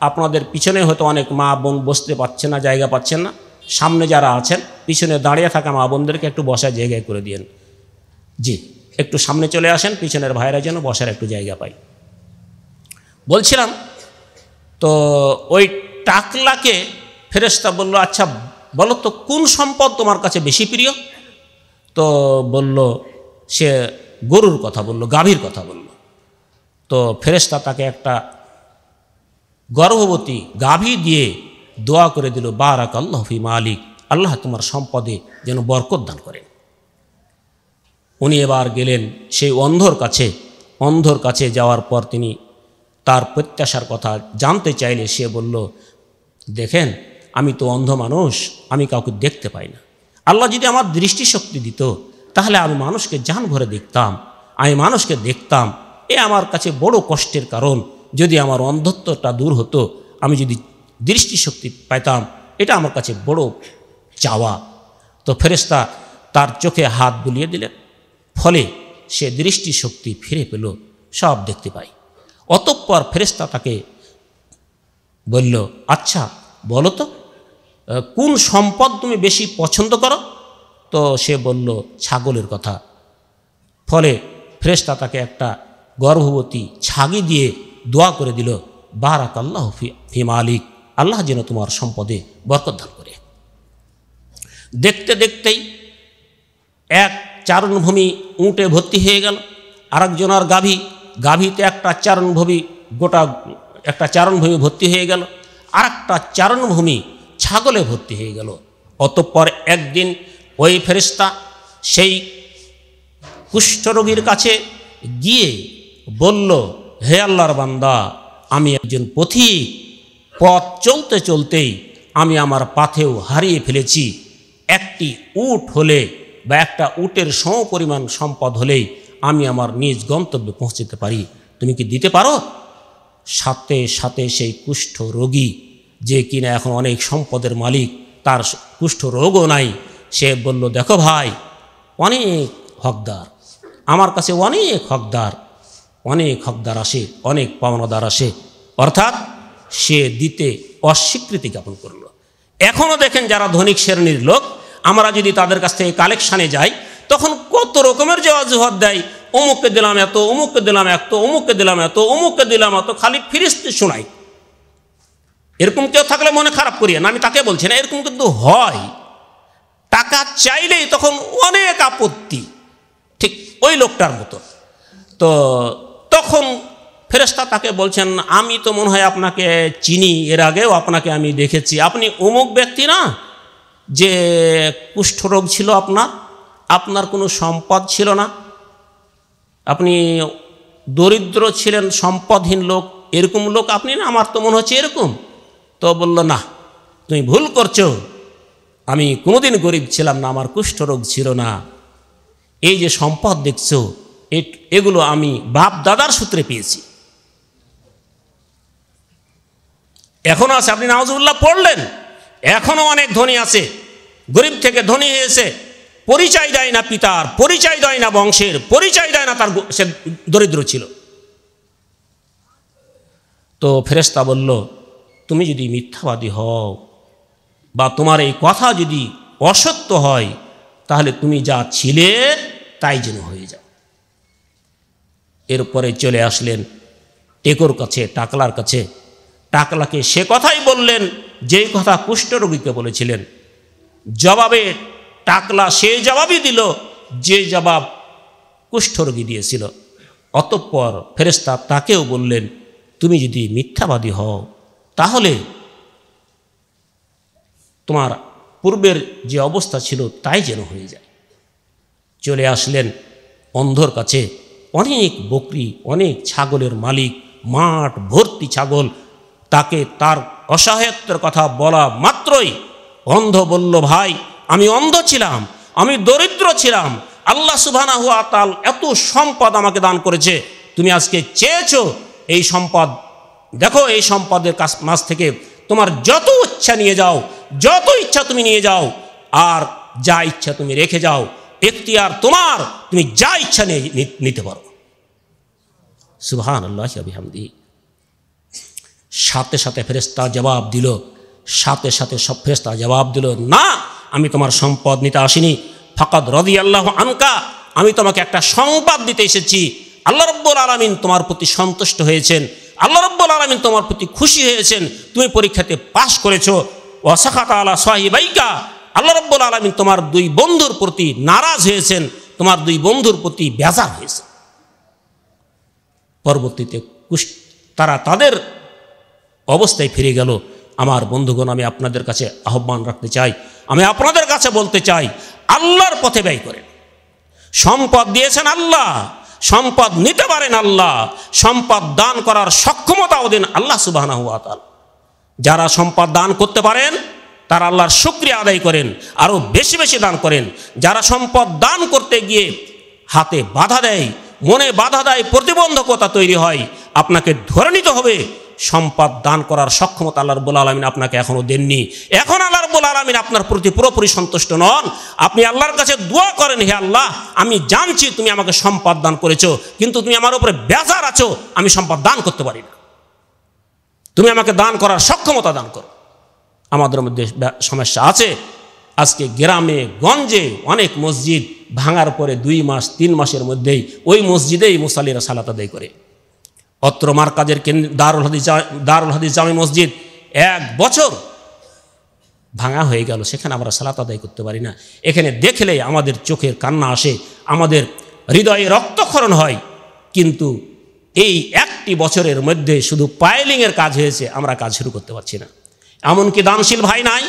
আপনাদের পিছনে হয়তো অনেক মা বোন বসতে পারছে না জায়গা পাচ্ছেন না সামনে যারা আছেন পিছনে দাঁড়িয়ে থাকা মা বোনদেরকে একটু বসার জায়গায় করে দিন জি একটু সামনে চলে আসেন পিছনের ভাইরা যেন বসার একটু জায়গা পাই বলছিলাম তো ওই টাকলাকে ফেরেস্তা বলল আচ্ছা বলো তো কোন সম্পদ তোমার কাছে বেশি প্রিয় তো বলল সে গরুর কথা বলল গাভীর কথা বলল তো ফেরেস্তা তাকে একটা গর্ভবতী গাভী দিয়ে দোয়া করে দিল বারাক হফি মালিক আল্লাহ তোমার সম্পদে যেন বরকত দান করেন উনি এবার গেলেন সেই অন্ধর কাছে অন্ধর কাছে যাওয়ার পর তিনি তার প্রত্যাশার কথা জানতে চাইলে সে বলল দেখেন আমি তো অন্ধ মানুষ আমি কাউকে দেখতে পাই না আল্লাহ যদি আমার দৃষ্টিশক্তি দিত তাহলে আমি মানুষকে জান ভরে দেখতাম আমি মানুষকে দেখতাম এ আমার কাছে বড় কষ্টের কারণ যদি আমার অন্ধত্বটা দূর হতো আমি যদি দৃষ্টিশক্তি পাইতাম এটা আমার কাছে বড় চাওয়া তো ফেরেস্তা তার চোখে হাত বুলিয়ে দিলেন ফলে সে দৃষ্টিশক্তি ফিরে পেল সব দেখতে পাই অতঃপর ফেরেস্তা তাকে বলল আচ্ছা বলো তো কোন সম্পদ তুমি বেশি পছন্দ করো তো সে বলল ছাগলের কথা ফলে ফ্রেস্তা তাকে একটা গর্ভবতী ছাগি দিয়ে দোয়া করে দিল বারাক আল্লাহ ফি আল্লাহ যেন তোমার সম্পদে বরকত দান করে দেখতে দেখতেই এক চারণভূমি উঁটে ভর্তি হয়ে গেল আরেকজনার গাভী গাভীতে একটা চারণভূমি গোটা একটা চারণভূমি ভর্তি হয়ে গেল আর একটা চারণভূমি ছাগলে ভর্তি হয়ে গেল অতঃপর একদিন ওই ফেরিস্তা সেই কুষ্ঠরোগীর কাছে গিয়ে বলল হে আল্লাহর বান্দা আমি একজন পথি পথ চলতে চলতেই আমি আমার পাথেও হারিয়ে ফেলেছি একটি উট হলে বা একটা উটের সমপরিমাণ সম্পদ হলেই আমি আমার নিজ গন্তব্যে পৌঁছতে পারি তুমি কি দিতে পারো সাথে সাথে সেই কুষ্ঠ রোগী যে কিনা এখন অনেক সম্পদের মালিক তার কুষ্ঠ রোগও নাই সে বলল দেখো ভাই অনেক হকদার আমার কাছে অনেক হকদার অনেক হকদার আসে অনেক পাওনাদার আসে অর্থাৎ সে দিতে অস্বীকৃতি জ্ঞাপন করল এখনও দেখেন যারা ধনিক শ্রেণীর লোক আমরা যদি তাদের কাছ থেকে কালেকশানে যাই তখন কত রকমের যে অজুহাত দেয় অমুককে দিলাম এত অমুককে দিলাম এত অমুককে দিলাম এত অমুককে দিলাম এত খালি ফিরিস্তি শোনায় এরকম কেউ থাকলে মনে খারাপ করিয়ে না আমি তাকে বলছি না এরকম কিন্তু হয় টাকা চাইলেই তখন অনেক আপত্তি ঠিক ওই লোকটার মতো তো তখন ফেরেস্তা তাকে বলছেন আমি তো মনে হয় আপনাকে চিনি এর আগেও আপনাকে আমি দেখেছি আপনি অমুক ব্যক্তি না যে কুষ্ঠরোগ ছিল আপনার আপনার কোনো সম্পদ ছিল না আপনি দরিদ্র ছিলেন সম্পদহীন লোক এরকম লোক আপনি না আমার তো মনে হচ্ছে এরকম তো বলল না তুমি ভুল করছো আমি কোনোদিন গরিব ছিলাম না আমার কুষ্ঠরোগ ছিল না এই যে সম্পদ দেখছো এগুলো আমি বাপ দাদার সূত্রে পেয়েছি এখনও আছে আপনি নাওজুল্লাহ পড়লেন এখনও অনেক ধনী আছে গরিব থেকে ধনী হয়েছে পরিচয় দেয় না পিতার পরিচয় দেয় না বংশের পরিচয় দেয় না তার সে দরিদ্র ছিল তো ফেরেস্তা বলল তুমি যদি মিথ্যাবাদী হও বা তোমার এই কথা যদি অসত্য হয় তাহলে তুমি যা ছিলে তাই যেন হয়ে যাও এরপরে চলে আসলেন টেকোর কাছে টাকলার কাছে টাকলাকে সে কথাই বললেন যেই কথা কুষ্ঠরোগীকে বলেছিলেন জবাবে টাকলা সে জবাবই দিল যে জবাব কুষ্ঠরোগী দিয়েছিল অতঃপর ফেরেস্তা তাকেও বললেন তুমি যদি মিথ্যাবাদী হও তাহলে তোমার পূর্বের যে অবস্থা ছিল তাই যেন হয়ে যায় চলে আসলেন অন্ধর কাছে অনেক বকরি অনেক ছাগলের মালিক মাঠ ভর্তি ছাগল তাকে তার অসহায়ত্বের কথা বলা মাত্রই অন্ধ বলল ভাই আমি অন্ধ ছিলাম আমি দরিদ্র ছিলাম আল্লাহ সুবানা হুয়া তাল এত সম্পদ আমাকে দান করেছে তুমি আজকে চেয়েছো এই সম্পদ দেখো এই সম্পদের কাছ মাছ থেকে তোমার যত ইচ্ছা নিয়ে যাও যত ইচ্ছা তুমি নিয়ে যাও আর যা ইচ্ছা তুমি রেখে যাও এখতিয়ার তোমার তুমি যা ইচ্ছা নিতে পারো সুহান আল্লাহ সাথে সাথে ফেরেস্তা জবাব দিল সাথে সাথে সব ফেরেস্তা জবাব দিল না আমি তোমার সম্পদ নিতে আসিনি ফকাত রদি আল্লাহ আনকা আমি তোমাকে একটা সংবাদ দিতে এসেছি আল্লাহ রব্বুল আলমিন তোমার প্রতি সন্তুষ্ট হয়েছেন আল্লাহ রব্বুল আলমিন তোমার প্রতি খুশি হয়েছেন তুমি পরীক্ষাতে পাশ করেছো ওয়াসাখাত আলা সাহিবাইকা আল্লাহ রব্বুল আলমিন তোমার দুই বন্ধুর প্রতি নারাজ হয়েছেন তোমার দুই বন্ধুর প্রতি বেজার হয়েছে পরবর্তীতে তারা তাদের অবস্থায় ফিরে গেল আমার বন্ধুগণ আমি আপনাদের কাছে আহ্বান রাখতে চাই আমি আপনাদের কাছে বলতে চাই আল্লাহর পথে ব্যয় করেন সম্পদ দিয়েছেন আল্লাহ সম্পদ নিতে পারেন আল্লাহ সম্পদ দান করার সক্ষমতাও দেন আল্লাহ সুবাহ যারা সম্পদ দান করতে পারেন তারা আল্লাহর শুক্রিয়া আদায় করেন আরও বেশি বেশি দান করেন যারা সম্পদ দান করতে গিয়ে হাতে বাধা দেয় মনে বাধা দেয় প্রতিবন্ধকতা তৈরি হয় আপনাকে ধরে নিতে হবে সম্পদ দান করার সক্ষমতা আল্লাহ বোলা আলমিন আপনাকে এখনও দেননি এখন আল্লাহ রব্বুল আলমিন আপনার প্রতি পুরোপুরি সন্তুষ্ট নন আপনি আল্লাহর কাছে দোয়া করেন হে আল্লাহ আমি জানছি তুমি আমাকে সম্পদ দান করেছো কিন্তু তুমি আমার উপরে বেজার আছো আমি সম্পদ দান করতে পারি না তুমি আমাকে দান করার সক্ষমতা দান করো আমাদের মধ্যে সমস্যা আছে আজকে গ্রামে গঞ্জে অনেক মসজিদ ভাঙার পরে দুই মাস তিন মাসের মধ্যেই ওই মসজিদেই মুসালিরা সালাত আদায় করে অত্র মার্কাজের কেন্দ্র দারুল হাদিস দারুল হাদিস জামি মসজিদ এক বছর ভাঙা হয়ে গেল সেখানে আমরা সালাত আদায় করতে পারি না এখানে দেখলে আমাদের চোখের কান্না আসে আমাদের হৃদয়ে রক্তক্ষরণ হয় কিন্তু এই একটি বছরের মধ্যে শুধু পাইলিংয়ের কাজ হয়েছে আমরা কাজ শুরু করতে পারছি না এমনকি দানশীল ভাই নাই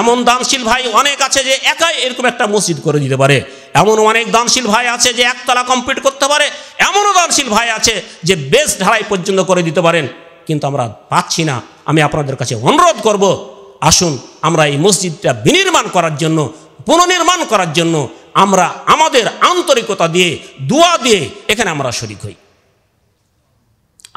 এমন দানশীল ভাই অনেক আছে যে একাই এরকম একটা মসজিদ করে দিতে পারে এমন অনেক দানশীল ভাই আছে যে একতলা কমপ্লিট করতে পারে এমনও দানশীল ভাই আছে যে বেশ ঢালাই পর্যন্ত করে দিতে পারেন কিন্তু আমরা পাচ্ছি না আমি আপনাদের কাছে অনুরোধ করব আসুন আমরা এই মসজিদটা বিনির্মাণ করার জন্য পুনর্নির্মাণ করার জন্য আমরা আমাদের আন্তরিকতা দিয়ে দোয়া দিয়ে এখানে আমরা শরিক হই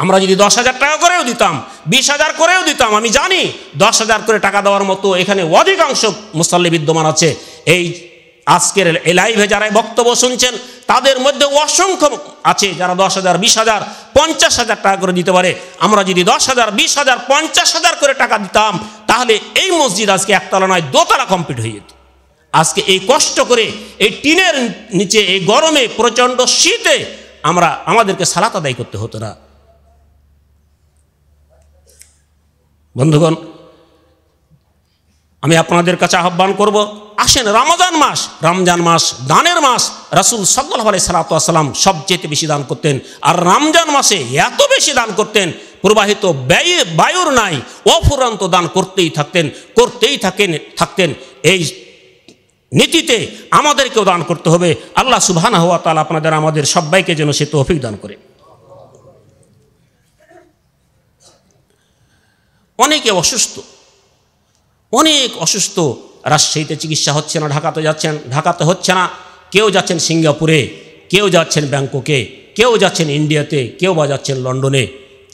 আমরা যদি দশ হাজার টাকা করেও দিতাম বিশ হাজার করেও দিতাম আমি জানি দশ হাজার করে টাকা দেওয়ার মতো এখানে অধিকাংশ মুসল্লি বিদ্যমান আছে এই আজকের লাইভে যারা বক্তব্য শুনছেন তাদের মধ্যে অসংখ্য আছে যারা দশ হাজার বিশ হাজার পঞ্চাশ হাজার টাকা করে দিতে পারে আমরা যদি দশ হাজার বিশ হাজার পঞ্চাশ হাজার করে টাকা দিতাম তাহলে এই মসজিদ আজকে একতলা নয় দোতলা কমপ্লিট হয়ে যেত আজকে এই কষ্ট করে এই টিনের নিচে এই গরমে প্রচণ্ড শীতে আমরা আমাদেরকে সালাত আদায় করতে হতো না বন্ধুগণ আমি আপনাদের কাছে আহ্বান করব আসেন রমজান মাস রমজান মাস দানের মাস রাসুল সাল্লাহ আলাই সালাতাম সবচেয়ে বেশি দান করতেন আর রমজান মাসে এত বেশি দান করতেন প্রবাহিত ব্যয়ে বায়ুর নাই অফুরান্ত দান করতেই থাকতেন করতেই থাকেন থাকতেন এই নীতিতে আমাদেরকেও দান করতে হবে আল্লাহ সুবাহ হওয়া তাল আপনাদের আমাদের সবাইকে যেন সে তৌফিক দান করে অনেকে অসুস্থ অনেক অসুস্থ রাজশাহীতে চিকিৎসা হচ্ছে না ঢাকাতে যাচ্ছেন ঢাকাতে হচ্ছে না কেউ যাচ্ছেন সিঙ্গাপুরে কেউ যাচ্ছেন ব্যাংককে কেউ যাচ্ছেন ইন্ডিয়াতে কেউ বা যাচ্ছেন লন্ডনে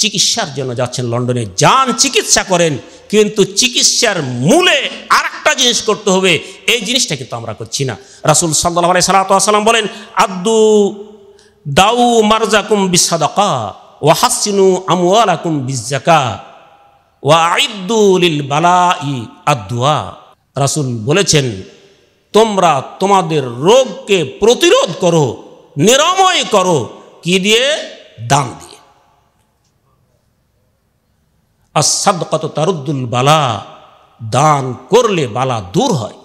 চিকিৎসার জন্য যাচ্ছেন লন্ডনে যান চিকিৎসা করেন কিন্তু চিকিৎসার মূলে আর একটা জিনিস করতে হবে এই জিনিসটা কিন্তু আমরা করছি না রাসুল সাল্লাহ আলাই সাল্লাম বলেন আব্দু দাউ মারজাকুম বিসাদাকা ওয়াহাসিনু আমুয়ালাকুম বিজাকা রাসুল বলেছেন তোমরা তোমাদের রোগকে প্রতিরোধ করো নিরাময় করো কি দিয়ে দান দিয়ে আসাদ কত তারুদ্দুল বালা দান করলে বালা দূর হয়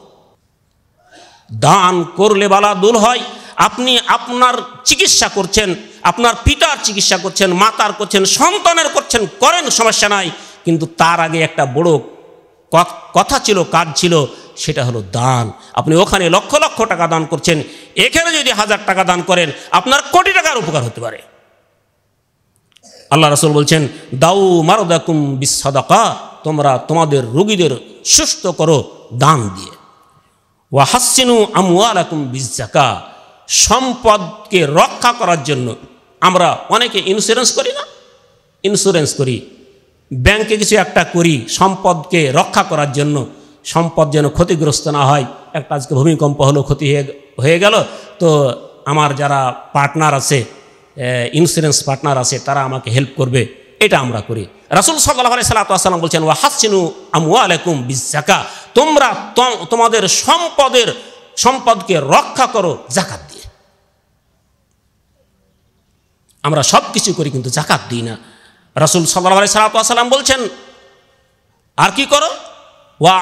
দান করলে বালা দূর হয় আপনি আপনার চিকিৎসা করছেন আপনার পিতার চিকিৎসা করছেন মাতার করছেন সন্তানের করছেন করেন সমস্যা নাই কিন্তু তার আগে একটা বড় কথা ছিল কাজ ছিল সেটা হলো দান আপনি ওখানে লক্ষ লক্ষ টাকা দান করছেন এখানে যদি হাজার টাকা দান করেন আপনার কোটি টাকার উপকার হতে পারে আল্লাহ রসুল বলছেন দাউ মারদাকুম বিশ্বাদাকা তোমরা তোমাদের রুগীদের সুস্থ করো দান দিয়ে ওয়া হাসিনু আমুয়ালাকুম বিজাকা সম্পদকে রক্ষা করার জন্য আমরা অনেকে ইন্স্যুরেন্স করি না ইন্স্যুরেন্স করি ব্যাংকে কিছু একটা করি সম্পদকে রক্ষা করার জন্য সম্পদ যেন ক্ষতিগ্রস্ত না হয় একটা আজকে ভূমিকম্প হলো ক্ষতি হয়ে গেল তো আমার যারা পার্টনার আছে ইন্স্যুরেন্স পার্টনার আছে তারা আমাকে হেল্প করবে এটা আমরা করি রাসুল সাল্লাহ আলি সাল্লাম বলছেন ও হাসিনু আমুয়া আলাইকুম বিজাকা তোমরা তোমাদের সম্পদের সম্পদকে রক্ষা করো জাকাত দিয়ে আমরা সব কিছু করি কিন্তু জাকাত দিই না রাসুল সাল্লাহ সালাতাম বলছেন আর কি করো ওয়া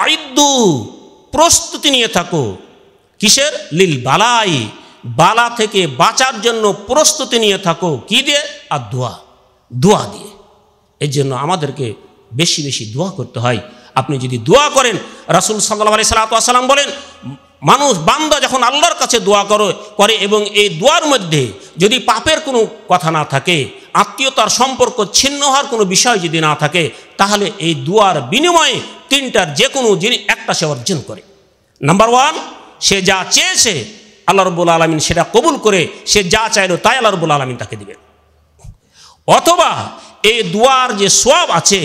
প্রস্তুতি নিয়ে থাকো কিসের লিল বালাই বালা থেকে বাঁচার জন্য প্রস্তুতি নিয়ে থাকো কি দিয়ে আর দোয়া দোয়া দিয়ে এর জন্য আমাদেরকে বেশি বেশি দোয়া করতে হয় আপনি যদি দোয়া করেন রাসুল সাল্লাহ আলি সাল্লাম বলেন মানুষ বান্দা যখন আল্লাহর কাছে দোয়া করে করে এবং এই দোয়ার মধ্যে যদি পাপের কোনো কথা না থাকে আত্মীয়তার সম্পর্ক ছিন্ন হওয়ার কোনো বিষয় যদি না থাকে তাহলে এই দুয়ার বিনিময়ে তিনটার যে কোনো জিনিস একটা সে অর্জন করে নাম্বার ওয়ান সে যা চেয়েছে আল্লাহ রব্বুল আলমিন সেটা কবুল করে সে যা চাইলো তাই আল্লাহ রব্বুল আলমিন তাকে দিবে অথবা এই দুয়ার যে সোয়াব আছে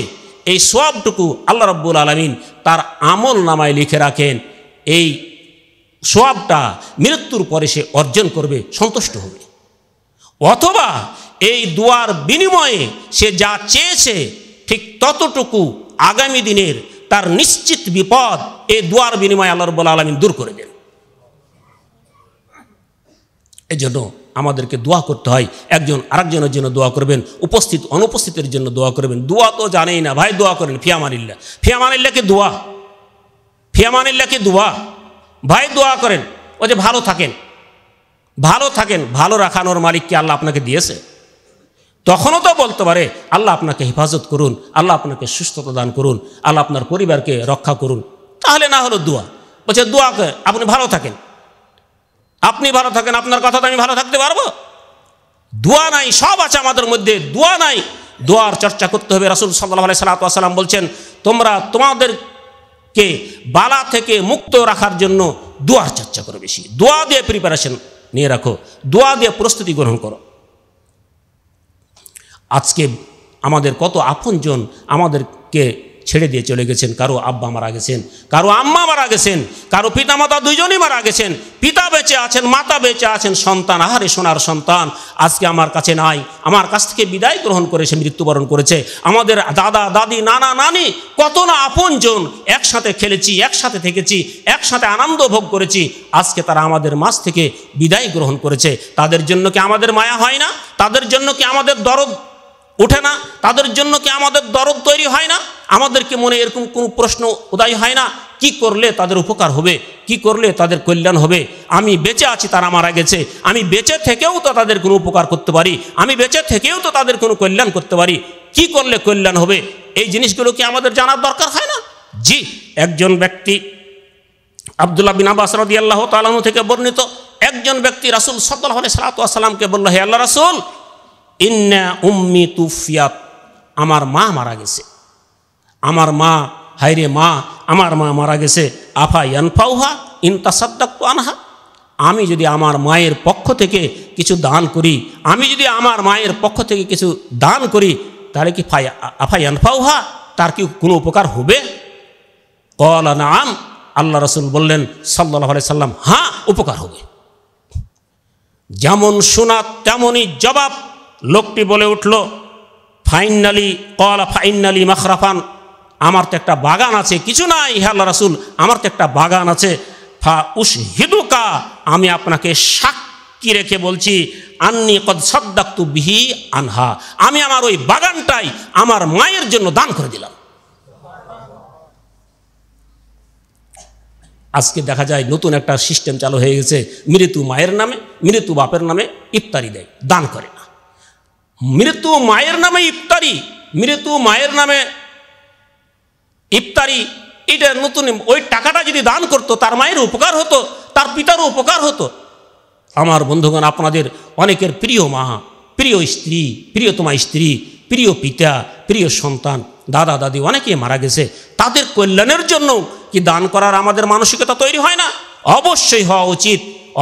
এই সোয়াবটুকু আল্লাহ রব্বুল আলমিন তার আমল নামায় লিখে রাখেন এই সোয়াবটা মৃত্যুর পরে সে অর্জন করবে সন্তুষ্ট হবে অথবা এই দুয়ার বিনিময়ে সে যা চেয়েছে ঠিক ততটুকু আগামী দিনের তার নিশ্চিত বিপদ এই দুয়ার বিনিময়ে আল্লাহ রব্বুল আলমিন দূর করে দেন এজন্য আমাদেরকে দোয়া করতে হয় একজন আরেকজনের জন্য দোয়া করবেন উপস্থিত অনুপস্থিতের জন্য দোয়া করবেন দোয়া তো জানেই না ভাই দোয়া করেন ফিয়ামানিল্লা ফিয়ামানিল্লাকে দোয়া ফিয়ামানিল্লাকে দোয়া ভাই দোয়া করেন ও যে ভালো থাকেন ভালো থাকেন ভালো রাখানোর মালিককে আল্লাহ আপনাকে দিয়েছে তখনও তো বলতে পারে আল্লাহ আপনাকে হেফাজত করুন আল্লাহ আপনাকে সুস্থতা দান করুন আল্লাহ আপনার পরিবারকে রক্ষা করুন তাহলে না হলো দোয়া বলছে দোয়া আপনি ভালো থাকেন আপনি ভালো থাকেন আপনার কথা তো আমি ভালো থাকতে পারবো দোয়া নাই সব আছে আমাদের মধ্যে দোয়া নাই দোয়ার চর্চা করতে হবে রাসুল সাল্লাহ আলাই সাল্লাম বলছেন তোমরা তোমাদেরকে বালা থেকে মুক্ত রাখার জন্য দোয়ার চর্চা করো বেশি দোয়া দিয়ে প্রিপারেশন নিয়ে রাখো দোয়া দিয়ে প্রস্তুতি গ্রহণ করো আজকে আমাদের কত আপনজন আমাদেরকে ছেড়ে দিয়ে চলে গেছেন কারো আব্বা মারা গেছেন কারো আম্মা মারা গেছেন কারো পিতা মাতা দুজনই মারা গেছেন পিতা বেঁচে আছেন মাতা বেঁচে আছেন সন্তান আহারে সোনার সন্তান আজকে আমার কাছে নাই আমার কাছ থেকে বিদায় গ্রহণ করেছে মৃত্যুবরণ করেছে আমাদের দাদা দাদি নানা নানি কত না আপনজন একসাথে খেলেছি একসাথে থেকেছি একসাথে আনন্দ ভোগ করেছি আজকে তারা আমাদের মাছ থেকে বিদায় গ্রহণ করেছে তাদের জন্য কি আমাদের মায়া হয় না তাদের জন্য কি আমাদের দরদ ওঠে না তাদের জন্য কি আমাদের দরদ তৈরি হয় না আমাদেরকে মনে এরকম কোনো প্রশ্ন উদয় হয় না কি করলে তাদের উপকার হবে কি করলে তাদের কল্যাণ হবে আমি বেঁচে আছি তারা মারা গেছে আমি বেঁচে থেকেও তো তাদের কোনো উপকার করতে পারি আমি বেঁচে থেকেও তো তাদের কোনো কল্যাণ করতে পারি কি করলে কল্যাণ হবে এই জিনিসগুলো কি আমাদের জানার দরকার হয় না জি একজন ব্যক্তি আবদুল্লাহ বিন আব্বাস রদি আল্লাহ তালাহু থেকে বর্ণিত একজন ব্যক্তি রাসুল সদ্দাহ সালাতামকে বলল হে আল্লাহ রাসুল ইন্না উম্মি তুফিয়াত আমার মা মারা গেছে আমার মা হাইরে মা আমার মা মারা গেছে আফা ইয়ানফাউহা ইনতাসাদ্দাক আনহা আমি যদি আমার মায়ের পক্ষ থেকে কিছু দান করি আমি যদি আমার মায়ের পক্ষ থেকে কিছু দান করি তাহলে কি ফাই আফা ইয়ানফাউহা তার কি কোনো উপকার হবে কল নাম আল্লাহ রসুল বললেন সাল্লাহ সাল্লাম হ্যাঁ উপকার হবে যেমন শোনা তেমনই জবাব লোকটি বলে উঠল ফাইনালি কলা ফাইনালি মাখরাফান আমার তো একটা বাগান আছে কিছু নাই হে রাসুল আমার তো একটা বাগান আছে ফা উস হিদুকা আমি আপনাকে সাক্ষী রেখে বলছি আন্নি কদ সদ্দাক্তু বিহি আনহা আমি আমার ওই বাগানটাই আমার মায়ের জন্য দান করে দিলাম আজকে দেখা যায় নতুন একটা সিস্টেম চালু হয়ে গেছে মৃত্যু মায়ের নামে মৃত্যু বাপের নামে ইফতারি দেয় দান করে মৃত্যু মায়ের নামে ইফতারি মৃত্যু মায়ের নামে ইফতারি এটা নতুন ওই টাকাটা যদি দান করতো তার মায়ের উপকার হতো তার পিতারও উপকার হতো আমার বন্ধুগণ আপনাদের অনেকের প্রিয় মা প্রিয় স্ত্রী প্রিয় তোমার স্ত্রী প্রিয় পিতা প্রিয় সন্তান দাদা দাদি অনেকে মারা গেছে তাদের কল্যাণের জন্য কি দান করার আমাদের মানসিকতা তৈরি হয় না অবশ্যই হওয়া উচিত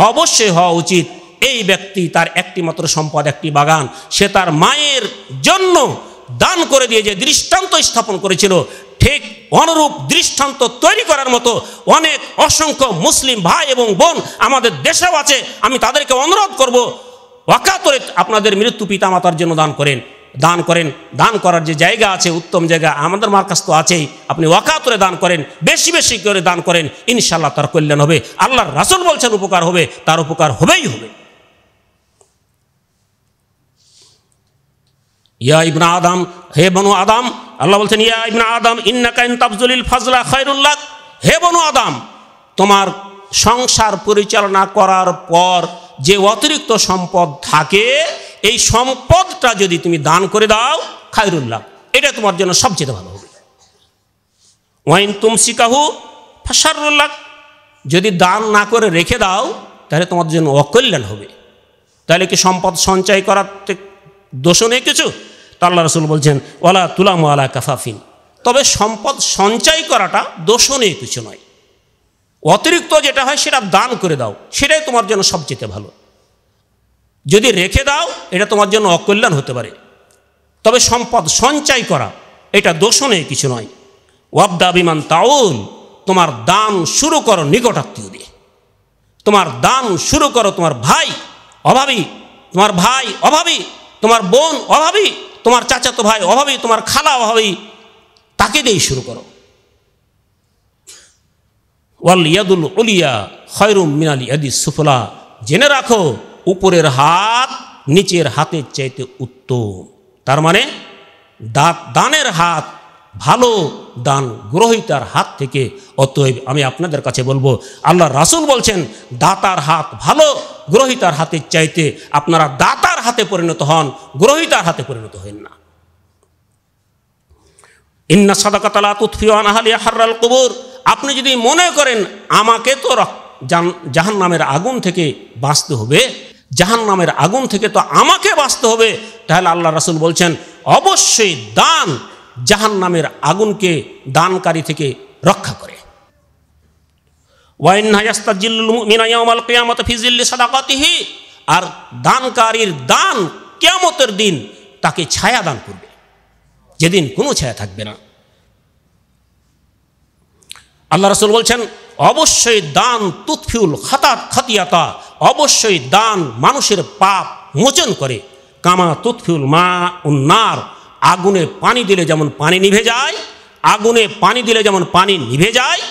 অবশ্যই হওয়া উচিত এই ব্যক্তি তার একটি মাত্র সম্পদ একটি বাগান সে তার মায়ের জন্য দান করে দিয়ে যে দৃষ্টান্ত স্থাপন করেছিল ঠিক অনুরূপ দৃষ্টান্ত তৈরি করার মতো অনেক অসংখ্য মুসলিম ভাই এবং বোন আমাদের দেশেও আছে আমি তাদেরকে অনুরোধ করব অকাতরে আপনাদের মৃত্যু পিতা মাতার জন্য দান করেন দান করেন দান করার যে জায়গা আছে উত্তম জায়গা আমাদের মার কাছ তো আছেই আপনি ওয়াকাতরে দান করেন বেশি বেশি করে দান করেন ইনশাল্লাহ তার কল্যাণ হবে আল্লাহর রাসুল বলছেন উপকার হবে তার উপকার হবেই হবে ইয়া ইবনা আদম হে বনু আদম আল্লাহ বলছেন ইয়া ইবনা আদম ইন্নাকাইন তাফজুলিল ফাজলা খৈরুল্লাহ হে বনু আদম তোমার সংসার পরিচালনা করার পর যে অতিরিক্ত সম্পদ থাকে এই সম্পদটা যদি তুমি দান করে দাও খায়রুল্লাহ এটা তোমার জন্য সবচেয়ে ভালো হবে ওয়াইন তুমসিকাহু ফাসারুল্লাহ যদি দান না করে রেখে দাও তাহলে তোমার জন্য অকল্যাণ হবে তাহলে কি সম্পদ সঞ্চয় করার দোষও নেই কিছু তা আল্লাহ রসুল বলছেন ওলা তুলাম আলা কাফাফিন তবে সম্পদ সঞ্চয় করাটা দোষও নেই কিছু নয় অতিরিক্ত যেটা হয় সেটা দান করে দাও সেটাই তোমার জন্য সবচেয়ে ভালো যদি রেখে দাও এটা তোমার জন্য অকল্যাণ হতে পারে তবে সম্পদ সঞ্চয় করা এটা দোষও নেই কিছু নয় ওয়াবদা বিমান তাউল তোমার দান শুরু করো নিকটাত্মীয় দিয়ে তোমার দান শুরু করো তোমার ভাই অভাবী তোমার ভাই অভাবী তোমার বোন অভাবী তোমার চাচাতো ভাই অভাবী তোমার খালা অভাবী তাকে দিয়ে শুরু করো ওয়াল ইয়াদুল উলিয়া খয়রুম মিনাল আদি সুফলা জেনে রাখো উপরের হাত নিচের হাতের চাইতে উত্তম তার মানে দাঁত দানের হাত ভালো দান গ্রহিতার হাত থেকে অতএব আমি আপনাদের কাছে বলবো আল্লাহ রাসুল বলছেন দাতার হাত ভালো গ্রহিতার হাতের চাইতে আপনারা দাতার হাতে পরিণত হন গ্রহিতার হাতে পরিণত হন না ইন্না সাদাকাতালা তুৎফিওয়ান আহালি হার্রাল কবুর আপনি যদি মনে করেন আমাকে তো জাহান নামের আগুন থেকে বাঁচতে হবে জাহান নামের আগুন থেকে তো আমাকে বাঁচতে হবে তাহলে আল্লাহ রাসুল বলছেন অবশ্যই দান জাহান নামের আগুনকে দানকারী থেকে রক্ষা করে আর দানকারীর দান কেমতের দিন তাকে ছায়া দান করবে যেদিন কোনো ছায়া থাকবে না আল্লাহ রসুল বলছেন অবশ্যই দান তুৎফিউল খাতাত খাতিয়াতা অবশ্যই দান মানুষের পাপ মোচন করে কামা তুৎফিউল মা উন্নার আগুনে পানি দিলে যেমন পানি নিভে যায় আগুনে পানি দিলে যেমন পানি নিভে যায়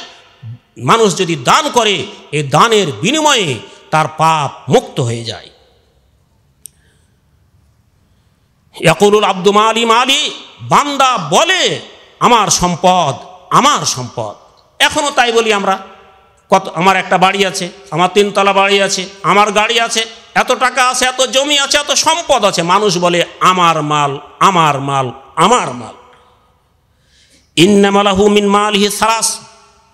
মানুষ যদি দান করে এ দানের বিনিময়ে তার পাপ মুক্ত হয়ে যায় ইয়াকুলুল আব্দু মালি মালি বান্দা বলে আমার সম্পদ আমার সম্পদ এখনও তাই বলি আমরা কত আমার একটা বাড়ি আছে আমার তিনতলা বাড়ি আছে আমার গাড়ি আছে এত টাকা আছে এত জমি আছে এত সম্পদ আছে মানুষ বলে আমার মাল আমার মাল আমার মাল ইন্নামালাহু মিন মাল হি সারাস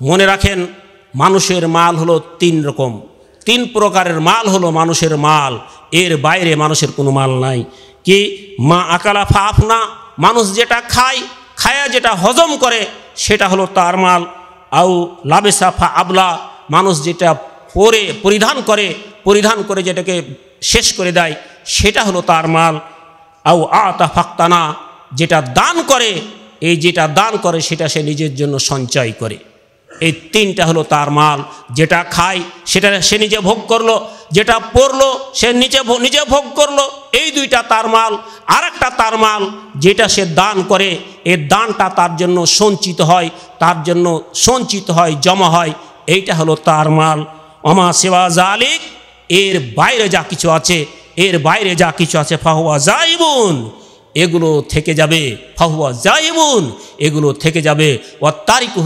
মনে রাখেন মানুষের মাল হলো তিন রকম তিন প্রকারের মাল হলো মানুষের মাল এর বাইরে মানুষের কোনো মাল নাই কি মা আকালা ফাফ না মানুষ যেটা খায় খায়া যেটা হজম করে সেটা হলো তার মাল আউ লাবেসা ফা আবলা মানুষ যেটা পরে পরিধান করে পরিধান করে যেটাকে শেষ করে দেয় সেটা হলো তার মাল আও আতা ফাক্তানা যেটা দান করে এই যেটা দান করে সেটা সে নিজের জন্য সঞ্চয় করে এই তিনটা হলো তার মাল যেটা খায় সেটা সে নিজে ভোগ করলো যেটা পরলো সে নিজে নিজে ভোগ করলো এই দুইটা তার মাল আর একটা তার মাল যেটা সে দান করে এর দানটা তার জন্য সঞ্চিত হয় তার জন্য সঞ্চিত হয় জমা হয় এইটা হলো তার মাল অমা সেবা জালিক এর বাইরে যা কিছু আছে এর বাইরে যা কিছু আছে ফাহুয়া জাইবুন এগুলো থেকে যাবে ফাহুয়া জাইবুন এগুলো থেকে যাবে ও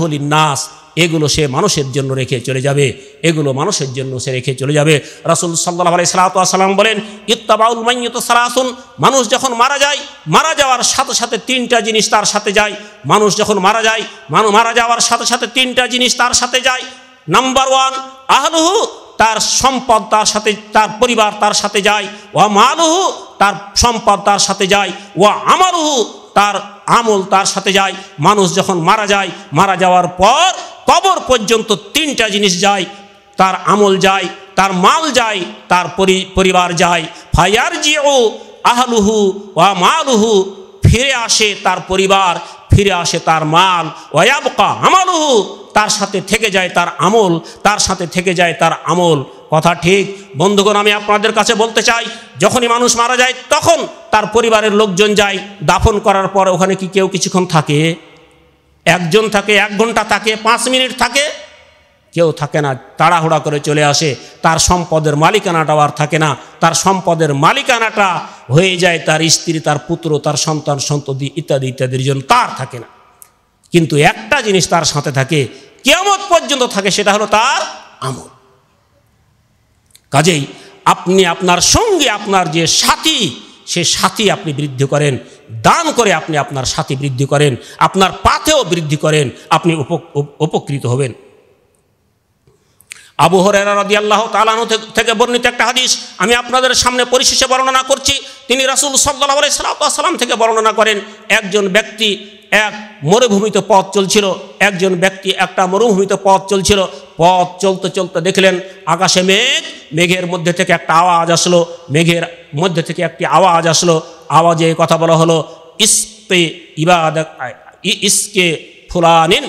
হলি নাস এগুলো সে মানুষের জন্য রেখে চলে যাবে এগুলো মানুষের জন্য সে রেখে চলে যাবে রাসুল সাল্লাহ আলাই সালাতাম বলেন ইত্তাবাউল মাইয়ত সালাসুন মানুষ যখন মারা যায় মারা যাওয়ার সাথে সাথে তিনটা জিনিস তার সাথে যায় মানুষ যখন মারা যায় মানুষ মারা যাওয়ার সাথে সাথে তিনটা জিনিস তার সাথে যায় নাম্বার ওয়ান আহলুহু তার সম্পদ তার সাথে তার পরিবার তার সাথে যায় ও মালুহু তার সম্পদ তার সাথে যায় ও আমারুহু তার আমল তার সাথে যায় মানুষ যখন মারা যায় মারা যাওয়ার পর কবর পর্যন্ত তিনটা জিনিস যায় তার আমল যায় তার মাল যায় তার পরিবার যায় ফায়ার জিও আহলুহু ও মালুহু ফিরে আসে তার পরিবার ফিরে আসে তার মাল ওয়াবকা আমালুহু তার সাথে থেকে যায় তার আমল তার সাথে থেকে যায় তার আমল কথা ঠিক বন্ধুগণ আমি আপনাদের কাছে বলতে চাই যখনই মানুষ মারা যায় তখন তার পরিবারের লোকজন যায় দাফন করার পর ওখানে কি কেউ কিছুক্ষণ থাকে একজন থাকে এক ঘন্টা থাকে পাঁচ মিনিট থাকে কেউ থাকে না তাড়াহুড়া করে চলে আসে তার সম্পদের মালিকানাটাও আর থাকে না তার সম্পদের মালিকানাটা হয়ে যায় তার স্ত্রী তার পুত্র তার সন্তান সন্ততি ইত্যাদি ইত্যাদির জন্য তার থাকে না কিন্তু একটা জিনিস তার সাথে থাকে কেয়ামত পর্যন্ত থাকে সেটা হলো তার আমল কাজেই আপনি আপনার সঙ্গে আপনার যে সাথী সে সাথী আপনি বৃদ্ধি করেন দান করে আপনি আপনার সাথী বৃদ্ধি করেন আপনার পাথেও বৃদ্ধি করেন আপনি উপকৃত হবেন আবু হরেরা রদি আল্লাহ তালানো থেকে বর্ণিত একটা হাদিস আমি আপনাদের সামনে পরিশেষে বর্ণনা করছি তিনি রাসুল সাল্লাহ সাল্লাম থেকে বর্ণনা করেন একজন ব্যক্তি এক মরুভূমিতে পথ চলছিল একজন ব্যক্তি একটা মরুভূমিতে পথ চলছিল পথ চলতে চলতে দেখলেন আকাশে মেঘ মেঘের মধ্যে থেকে একটা আওয়াজ আসলো মেঘের মধ্যে থেকে একটি আওয়াজ আসলো আওয়াজে কথা বলা হলো ইস্পে ইবাদ ইসকে ফুলানিন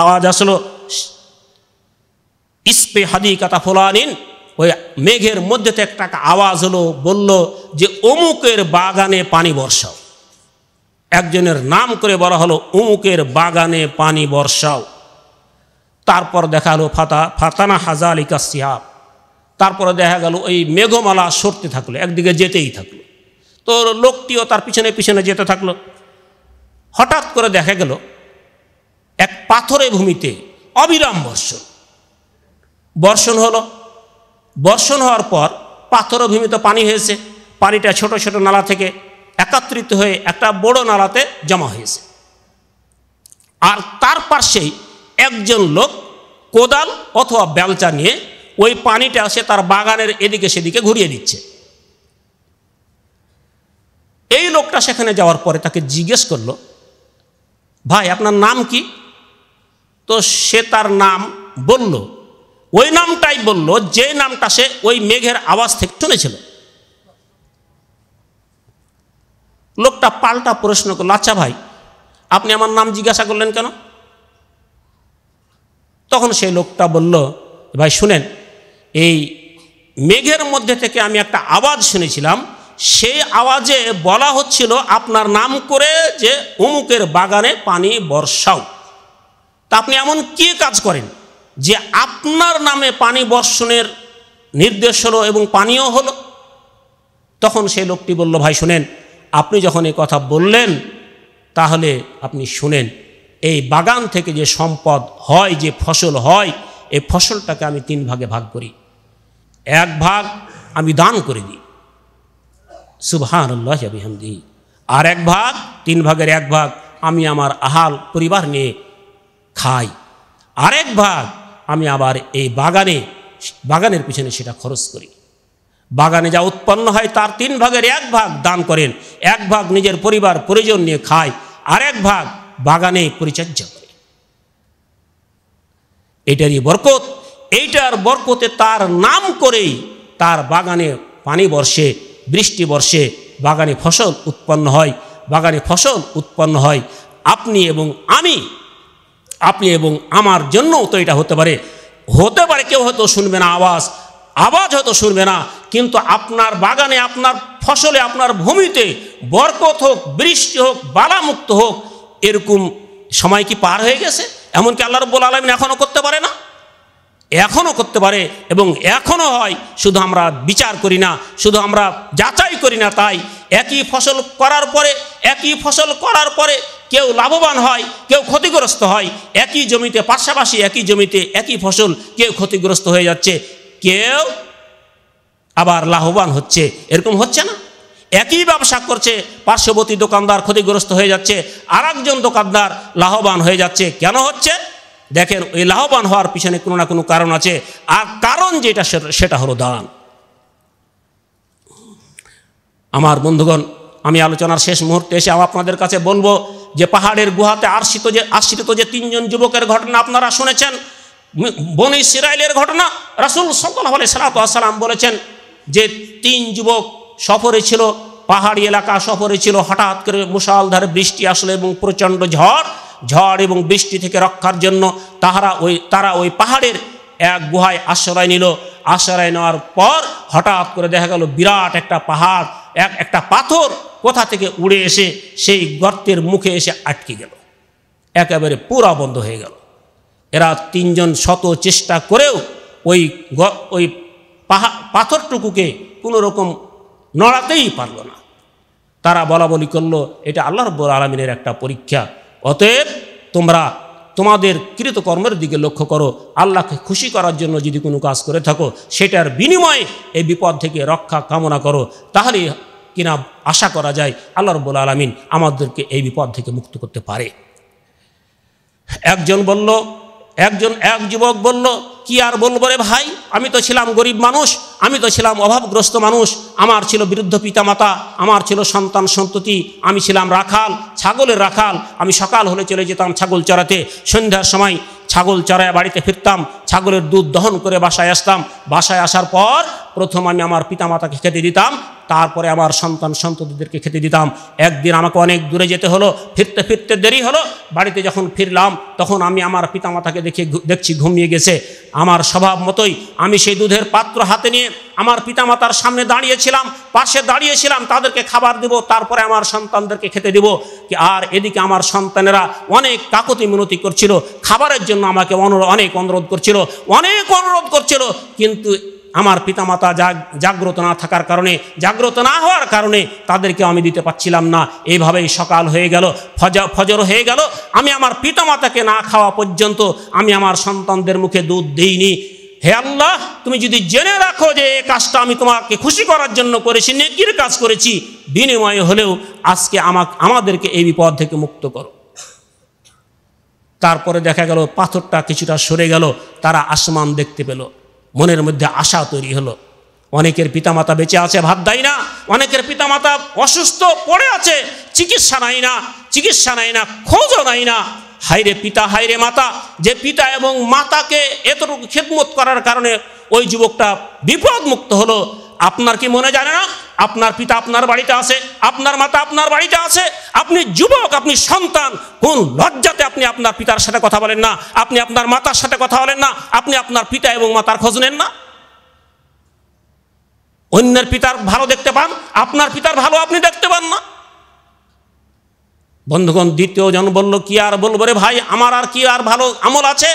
আওয়াজ আসলো ইস্পে হাদিকাতা ফুলানিন ওই মেঘের মধ্যে থেকে একটা আওয়াজ হলো বলল যে অমুকের বাগানে পানি বর্ষাও একজনের নাম করে বলা হলো উমুকের বাগানে পানি বর্ষাও তারপর দেখা হলো ফাতা ফাতানা হাজালিকা সিহাব তারপরে দেখা গেল ওই মেঘমালা সরতে থাকলো একদিকে যেতেই থাকলো তো লোকটিও তার পিছনে পিছনে যেতে থাকলো হঠাৎ করে দেখা গেল এক পাথরে ভূমিতে অবিরাম বর্ষণ বর্ষণ হলো বর্ষণ হওয়ার পর পাথর ভূমিতে পানি হয়েছে পানিটা ছোট ছোট নালা থেকে একাত্রিত হয়ে একটা বড় নালাতে জমা হয়েছে আর তার পাশেই একজন লোক কোদাল অথবা ব্যালচা নিয়ে ওই পানিটা সে তার বাগানের এদিকে সেদিকে ঘুরিয়ে দিচ্ছে এই লোকটা সেখানে যাওয়ার পরে তাকে জিজ্ঞেস করলো ভাই আপনার নাম কি তো সে তার নাম বলল ওই নামটাই বলল যে নামটা সে ওই মেঘের আওয়াজ থেকে শুনেছিল লোকটা পাল্টা প্রশ্ন করলো আচ্ছা ভাই আপনি আমার নাম জিজ্ঞাসা করলেন কেন তখন সেই লোকটা বলল ভাই শুনেন এই মেঘের মধ্যে থেকে আমি একটা আওয়াজ শুনেছিলাম সেই আওয়াজে বলা হচ্ছিল আপনার নাম করে যে অমুকের বাগানে পানি বর্ষাও তা আপনি এমন কি কাজ করেন যে আপনার নামে পানি বর্ষণের নির্দেশ হলো এবং পানীয় হলো তখন সেই লোকটি বলল ভাই শুনেন আপনি যখন এ কথা বললেন তাহলে আপনি শুনেন এই বাগান থেকে যে সম্পদ হয় যে ফসল হয় এই ফসলটাকে আমি তিন ভাগে ভাগ করি এক ভাগ আমি দান করে দিই সুবহান আর এক ভাগ তিন ভাগের এক ভাগ আমি আমার আহাল পরিবার নিয়ে খাই আরেক ভাগ আমি আবার এই বাগানে বাগানের পিছনে সেটা খরচ করি বাগানে যা উৎপন্ন হয় তার তিন ভাগের এক ভাগ দান করেন এক ভাগ নিজের পরিবার প্রয়োজন নিয়ে খায় আর এক ভাগ বাগানে পরিচর্যা করে এটারই বরকত এইটার বরকতে তার নাম করেই তার বাগানে পানি বর্ষে বৃষ্টি বর্ষে বাগানে ফসল উৎপন্ন হয় বাগানে ফসল উৎপন্ন হয় আপনি এবং আমি আপনি এবং আমার জন্যও তো এটা হতে পারে হতে পারে কেউ হয়তো শুনবে না আওয়াজ আওয়াজ হয়তো শুনবে না কিন্তু আপনার বাগানে আপনার ফসলে আপনার ভূমিতে বরকত হোক বৃষ্টি হোক বালামুক্ত হোক এরকম সময় কি পার হয়ে গেছে এমনকি আল্লাহ রব্বুল আলমিন এখনও করতে পারে না এখনও করতে পারে এবং এখনও হয় শুধু আমরা বিচার করি না শুধু আমরা যাচাই করি না তাই একই ফসল করার পরে একই ফসল করার পরে কেউ লাভবান হয় কেউ ক্ষতিগ্রস্ত হয় একই জমিতে পাশাপাশি একই জমিতে একই ফসল কেউ ক্ষতিগ্রস্ত হয়ে যাচ্ছে কেউ আবার লাভবান হচ্ছে এরকম হচ্ছে না একই ব্যবসা করছে পার্শ্ববর্তী দোকানদার ক্ষতিগ্রস্ত হয়ে যাচ্ছে আর দোকানদার লাভবান হয়ে যাচ্ছে কেন হচ্ছে দেখেন ওই লাভবান হওয়ার পিছনে কোনো না কোনো কারণ আছে আর কারণ যেটা সেটা হলো দান আমার বন্ধুগণ আমি আলোচনার শেষ মুহূর্তে এসে আপনাদের কাছে বলবো যে পাহাড়ের গুহাতে আশ্রিত যে আশ্রিত যে তিনজন যুবকের ঘটনা আপনারা শুনেছেন বনে সিরাইলের ঘটনা রাসুল সাল্লাহ আলি সালাতাম বলেছেন যে তিন যুবক সফরে ছিল পাহাড়ি এলাকা সফরে ছিল হঠাৎ করে মুসালধারে বৃষ্টি আসলো এবং প্রচণ্ড ঝড় ঝড় এবং বৃষ্টি থেকে রক্ষার জন্য তাহারা ওই তারা ওই পাহাড়ের এক গুহায় আশ্রয় নিল আশ্রয় নেওয়ার পর হঠাৎ করে দেখা গেল বিরাট একটা পাহাড় এক একটা পাথর কোথা থেকে উড়ে এসে সেই গর্তের মুখে এসে আটকে গেল একেবারে পুরা বন্ধ হয়ে গেল এরা তিনজন শত চেষ্টা করেও ওই ওই পাথরটুকুকে কোনো রকম নড়াতেই পারল না তারা বলা বলি করলো এটা আল্লাহ রব্বুল আলমিনের একটা পরীক্ষা অতএব তোমরা তোমাদের কৃতকর্মের দিকে লক্ষ্য করো আল্লাহকে খুশি করার জন্য যদি কোনো কাজ করে থাকো সেটার বিনিময়ে এই বিপদ থেকে রক্ষা কামনা করো তাহলে কিনা আশা করা যায় আল্লাহ রব্বুল আলমিন আমাদেরকে এই বিপদ থেকে মুক্ত করতে পারে একজন বলল একজন এক যুবক বলল কি আর বলবো রে ভাই আমি তো ছিলাম গরিব মানুষ আমি তো ছিলাম অভাবগ্রস্ত মানুষ আমার ছিল বৃদ্ধ পিতামাতা আমার ছিল সন্তান সন্ততি আমি ছিলাম রাখাল ছাগলের রাখাল আমি সকাল হলে চলে যেতাম ছাগল চড়াতে সন্ধ্যার সময় ছাগল চড়ায় বাড়িতে ফিরতাম ছাগলের দুধ দহন করে বাসায় আসতাম বাসায় আসার পর প্রথম আমি আমার পিতামাতাকে খেতে দিতাম তারপরে আমার সন্তান সন্ততিদেরকে খেতে দিতাম একদিন আমাকে অনেক দূরে যেতে হলো ফিরতে ফিরতে দেরি হলো বাড়িতে যখন ফিরলাম তখন আমি আমার পিতামাতাকে দেখে দেখছি ঘুমিয়ে গেছে আমার স্বভাব মতোই আমি সেই দুধের পাত্র হাতে নিয়ে আমার পিতামাতার সামনে দাঁড়িয়েছিলাম পাশে দাঁড়িয়েছিলাম তাদেরকে খাবার দেবো তারপরে আমার সন্তানদেরকে খেতে দেবো কি আর এদিকে আমার সন্তানেরা অনেক কাকতি মিনতি করছিল খাবারের জন্য আমাকে অনেক অনুরোধ করছিল অনেক অনুরোধ করছিল কিন্তু আমার পিতামাতা জাগ্রত না থাকার কারণে জাগ্রত না হওয়ার কারণে তাদেরকে আমি দিতে পারছিলাম না এইভাবেই সকাল হয়ে গেল ফজা ফজর হয়ে গেল আমি আমার পিতামাতাকে না খাওয়া পর্যন্ত আমি আমার সন্তানদের মুখে দুধ দিইনি হে আল্লাহ তুমি যদি জেনে রাখো যে এই কাজটা আমি তোমাকে খুশি করার জন্য করেছি নেকির কাজ করেছি বিনিময়ে হলেও আজকে আমাকে আমাদেরকে এই বিপদ থেকে মুক্ত করো তারপরে দেখা গেল পাথরটা কিছুটা সরে গেল তারা আসমান দেখতে পেলো মনের মধ্যে আশা তৈরি হলো অনেকের পিতামাতা বেঁচে আছে ভাত দেয় না অনেকের পিতামাতা অসুস্থ পড়ে আছে চিকিৎসা নাই না চিকিৎসা নাই না খোঁজও নাই না হাইরে পিতা হাইরে মাতা যে পিতা এবং মাতাকে এতটুকু খেদমত করার কারণে ওই যুবকটা বিপদমুক্ত হলো আপনার কি মনে জানে না আপনার পিতা আপনার বাড়িতে আছে আপনার মাতা আপনার বাড়িতে আছে আপনি যুবক আপনি সন্তান কোন লজ্জাতে আপনি আপনার পিতার সাথে কথা বলেন না আপনি আপনার মাতার সাথে কথা বলেন না আপনি আপনার পিতা এবং মাতার খোঁজ নেন না অন্যের পিতার ভালো দেখতে পান আপনার পিতার ভালো আপনি দেখতে পান না বন্ধুগণ দ্বিতীয় জন বলল কি আর বলবো রে ভাই আমার আর কি আর ভালো আমল আছে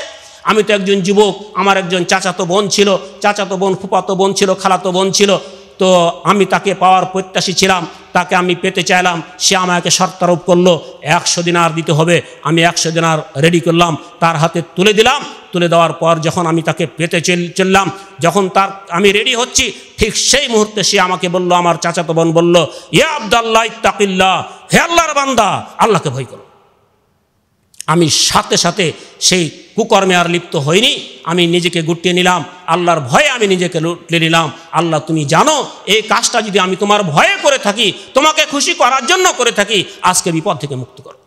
আমি তো একজন যুবক আমার একজন চাচাতো বোন ছিল চাচাতো বোন ফুপাতো বোন ছিল খালাতো বোন ছিল তো আমি তাকে পাওয়ার প্রত্যাশী ছিলাম তাকে আমি পেতে চাইলাম সে আমাকে শর্তারোপ করলো একশো দিনার দিতে হবে আমি একশো দিনার রেডি করলাম তার হাতে তুলে দিলাম তুলে দেওয়ার পর যখন আমি তাকে পেতে চললাম যখন তার আমি রেডি হচ্ছি ঠিক সেই মুহূর্তে সে আমাকে বলল আমার চাচাতো বোন বললো ইয়া আবদাল্লাহ ইত্তাকিল্লা হে আল্লাহর বান্দা আল্লাহকে ভয় করো আমি সাথে সাথে সেই কুকর্মে আর লিপ্ত হইনি আমি নিজেকে গুটিয়ে নিলাম আল্লাহর ভয়ে আমি নিজেকে লুটলে নিলাম আল্লাহ তুমি জানো এই কাজটা যদি আমি তোমার ভয়ে করে থাকি তোমাকে খুশি করার জন্য করে থাকি আজকে বিপদ থেকে মুক্ত করো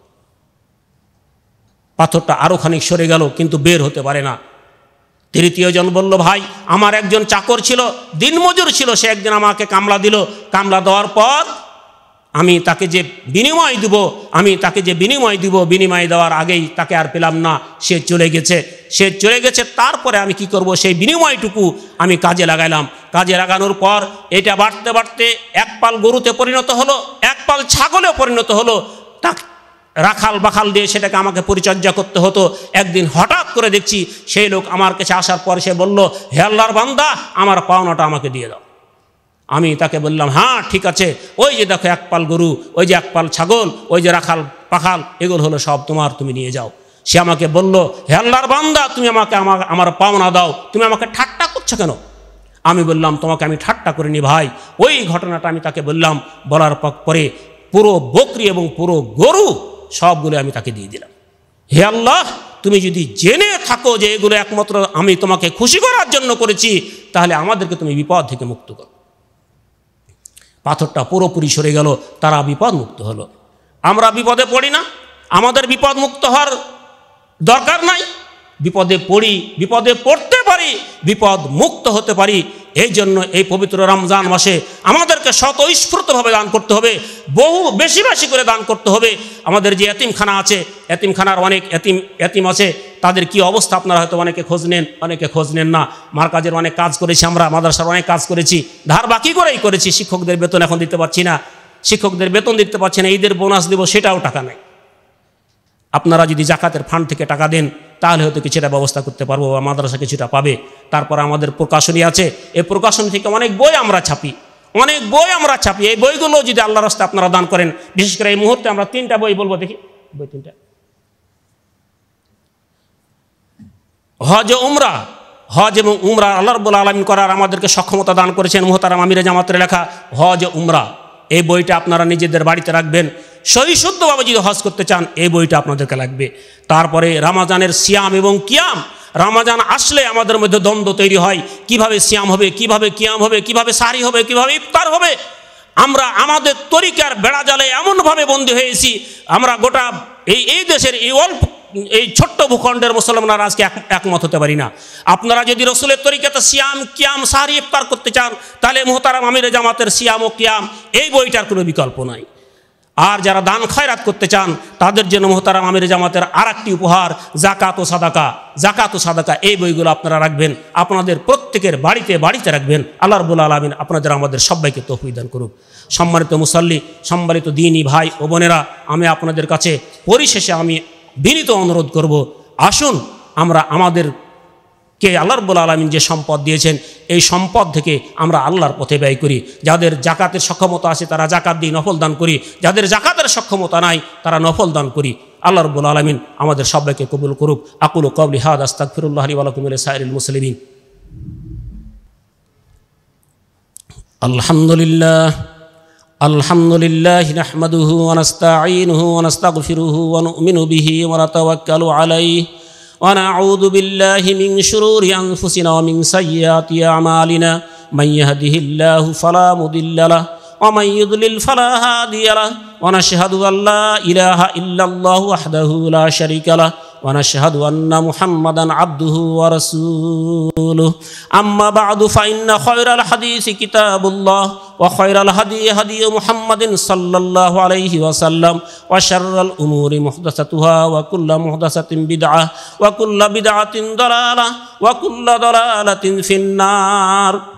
পাথরটা আরও খানিক সরে গেল কিন্তু বের হতে পারে না তৃতীয় জন বলল ভাই আমার একজন চাকর ছিল দিনমজুর ছিল সে একদিন আমাকে কামলা দিল কামলা দেওয়ার পর আমি তাকে যে বিনিময় দেব আমি তাকে যে বিনিময় দেব বিনিময় দেওয়ার আগেই তাকে আর পেলাম না সে চলে গেছে সে চলে গেছে তারপরে আমি কি করব সেই বিনিময়টুকু আমি কাজে লাগাইলাম কাজে লাগানোর পর এটা বাড়তে বাড়তে এক পাল গরুতে পরিণত হলো এক পাল ছাগলে পরিণত হলো রাখাল বাখাল দিয়ে সেটাকে আমাকে পরিচর্যা করতে হতো একদিন হঠাৎ করে দেখছি সেই লোক আমার কাছে আসার পর সে বলল হেল্লার বান্দা আমার পাওনাটা আমাকে দিয়ে দাও আমি তাকে বললাম হ্যাঁ ঠিক আছে ওই যে দেখো একপাল গরু ওই যে একপাল ছাগল ওই যে রাখাল পাখাল এগুলো হলো সব তোমার তুমি নিয়ে যাও সে আমাকে বলল হে আল্লাহর বান্দা তুমি আমাকে আমার আমার পাওনা দাও তুমি আমাকে ঠাট্টা করছো কেন আমি বললাম তোমাকে আমি ঠাট্টা করিনি ভাই ওই ঘটনাটা আমি তাকে বললাম বলার পরে পুরো বকরি এবং পুরো গরু সবগুলো আমি তাকে দিয়ে দিলাম হে আল্লাহ তুমি যদি জেনে থাকো যে এগুলো একমাত্র আমি তোমাকে খুশি করার জন্য করেছি তাহলে আমাদেরকে তুমি বিপদ থেকে মুক্ত করো পাথরটা পুরোপুরি সরে গেল তারা বিপদ মুক্ত হলো আমরা বিপদে পড়ি না আমাদের বিপদ মুক্ত হওয়ার দরকার নাই বিপদে পড়ি বিপদে পড়তে পারি বিপদ মুক্ত হতে পারি এই জন্য এই পবিত্র রমজান মাসে আমাদেরকে স্বতঃস্ফূর্তভাবে দান করতে হবে বহু বেশি বেশি করে দান করতে হবে আমাদের যে এতিমখানা আছে এতিমখানার অনেক এতিম এতিম আছে তাদের কি অবস্থা আপনারা হয়তো অনেকে খোঁজ নেন অনেকে খোঁজ নেন না মার কাজের অনেক কাজ করেছি আমরা মাদ্রাসার অনেক কাজ করেছি ধার বাকি করেই করেছি শিক্ষকদের বেতন এখন দিতে পারছি না শিক্ষকদের বেতন দিতে পারছি না ঈদের বোনাস দেবো সেটাও টাকা নেই আপনারা যদি জাকাতের ফান্ড থেকে টাকা দেন তাহলে হয়তো কিছুটা ব্যবস্থা করতে পারবো বা মাদ্রাসা কিছুটা পাবে তারপর আমাদের প্রকাশনী আছে এই প্রকাশন থেকে অনেক বই আমরা ছাপি অনেক বই আমরা ছাপি এই বইগুলো যদি আল্লাহ রাস্তা আপনারা দান করেন বিশেষ করে এই মুহূর্তে আমরা তিনটা বই বলবো দেখি বই তিনটা হজ উমরা হজ এবং উমরা আল্লাহ রবুল আলমিন করার আমাদেরকে সক্ষমতা দান করেছেন মোহতারাম আমিরা জামাতের লেখা হজ উমরা এই বইটা আপনারা নিজেদের বাড়িতে রাখবেন সহি শুদ্ধভাবে যদি হজ করতে চান এই বইটা আপনাদেরকে লাগবে তারপরে রামাজানের সিয়াম এবং কিয়াম রামাজান আসলে আমাদের মধ্যে দ্বন্দ্ব তৈরি হয় কিভাবে সিয়াম হবে কিভাবে কিয়াম হবে কিভাবে সারি হবে কিভাবে ইফতার হবে আমরা আমাদের তরিকার বেড়া জালে এমনভাবে বন্দী হয়েছি আমরা গোটা এই এই দেশের এই অল্প এই ছোট্ট ভূখণ্ডের মুসলমানরা আজকে একমত হতে পারি না আপনারা যদি রসুলের তরিকাতে সিয়াম কিয়াম সারি ইফতার করতে চান তাহলে মোহতারাম আমির জামাতের সিয়াম ও কিয়াম এই বইটার কোনো বিকল্প নাই আর যারা দান খয়রাত করতে চান তাদের জন্য মোহতারাম আমির জামাতের আর একটি উপহার জাকাত ও সাদাকা জাকাত ও সাদাকা এই বইগুলো আপনারা রাখবেন আপনাদের প্রত্যেকের বাড়িতে বাড়িতে রাখবেন আল্লাহ রবুল আলমিন আপনাদের আমাদের সবাইকে তহবিদান করুক সম্মানিত মুসল্লি সম্মানিত দিনী ভাই ও বোনেরা আমি আপনাদের কাছে পরিশেষে আমি বিনীত অনুরোধ করব আসুন আমরা আমাদের কে আল্লাহ রব্বুল আলমিন যে সম্পদ দিয়েছেন এই সম্পদ থেকে আমরা আল্লাহর পথে ব্যয় করি যাদের জাকাতের সক্ষমতা আছে তারা জাকাত দিয়ে নফল দান করি যাদের জাকাতের সক্ষমতা নাই তারা নফল দান করি আল্লাহ রব্বুল আলমিন আমাদের সবাইকে কবুল করুক আকুল কবলি হাদ আস্তাক ফিরুল্লাহ আলী আলকুমুল সাইরুল মুসলিমিন আলহামদুলিল্লাহ الحمد لله نحمده ونستعينه ونستغفره ونؤمن به ونتوكل عليه ونعوذ بالله من شرور أنفسنا ومن سيئات أعمالنا من يهده الله فلا مضل له ومن يضلل فلا هادي له ونشهد أن لا إله إلا الله وحده لا شريك له ونشهد أن محمدا عبده ورسوله أما بعد فإن خير الحديث كتاب الله وخير الهدي هدي محمد صلى الله عليه وسلم وشر الأمور محدثتها وكل محدثة بدعة وكل بدعة ضلالة وكل ضلالة في النار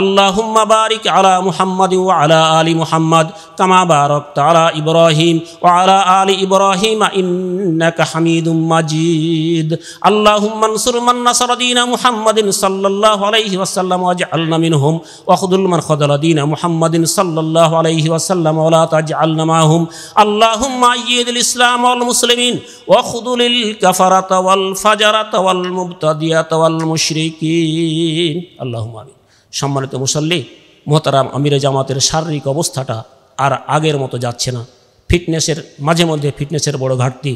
আল্লাহ বারিক আলা মুহাম্মদ ও আলী মুহাম্মদ কামা বারক তালা আলী ইব্রাহিম ইন্নাকা হামিদুম মাজিদ আল্লাহুম্মা নসুর মান নাসার দীন মুহাম্মাদিন সাল্লাল্লাহু আলাইহি ওয়াসাল্লাম ওয়াজআলনা মিনহুম ওয়াখদুল মান আলাইহি ওয়াসাল্লাম ওয়া লা তাজআলনা মাহুম আল্লাহুম্মা ইসলাম ওয়াল মুসলিমিন ওয়াখদুলিল কাফারাতা ওয়াল ফাজারাতা ওয়াল মুবতাদিয়াতা আমিন সম্মানিত মুসল্লি মোহতারাম আমিরে জামাতের শারীরিক অবস্থাটা আর আগের মতো যাচ্ছে না ফিটনেসের মাঝে মধ্যে ফিটনেসের বড় ঘাটতি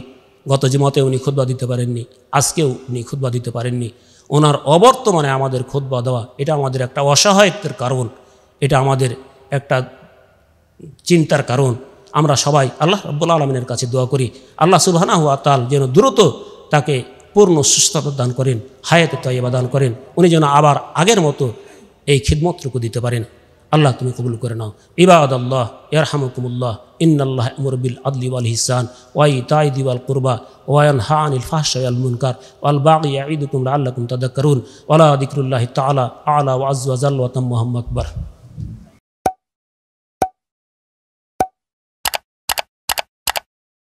গত জিমতে উনি খুদ্া দিতে পারেননি আজকেও উনি খুদ্া দিতে পারেননি ওনার অবর্তমানে আমাদের খুদ্া দেওয়া এটা আমাদের একটা অসহায়ত্বের কারণ এটা আমাদের একটা চিন্তার কারণ আমরা সবাই আল্লাহ রব্বুল আলমিনের কাছে দোয়া করি আল্লাহ সুবাহানা হুয়া তাল যেন দ্রুত তাকে পূর্ণ সুস্থতা দান করেন হায়াত তাইবা দান করেন উনি যেন আবার আগের মতো এই খিদমতটুকু দিতে পারি না আল্লাহ তুমি কবুল করে নাও ইবাদাল্লাহ আল্লাহ ইয়ারহামকুমুল্লাহ ইন্নাল্লাহ বিল আদলি ওয়াল হিসান ওয়াই তাই দিওয়াল কুরবা ওয়া ইয়ানহা আনিল ফাহশা ওয়াল মুনকার ওয়াল বাগি ইয়াঈদুকুম লাআল্লাকুম তাদাক্কারুন ওয়ালা যিকরুল্লাহি তাআলা আলা ওয়া আজ্জা ওয়া জাল্লা ওয়া তাম্মাহুম আকবার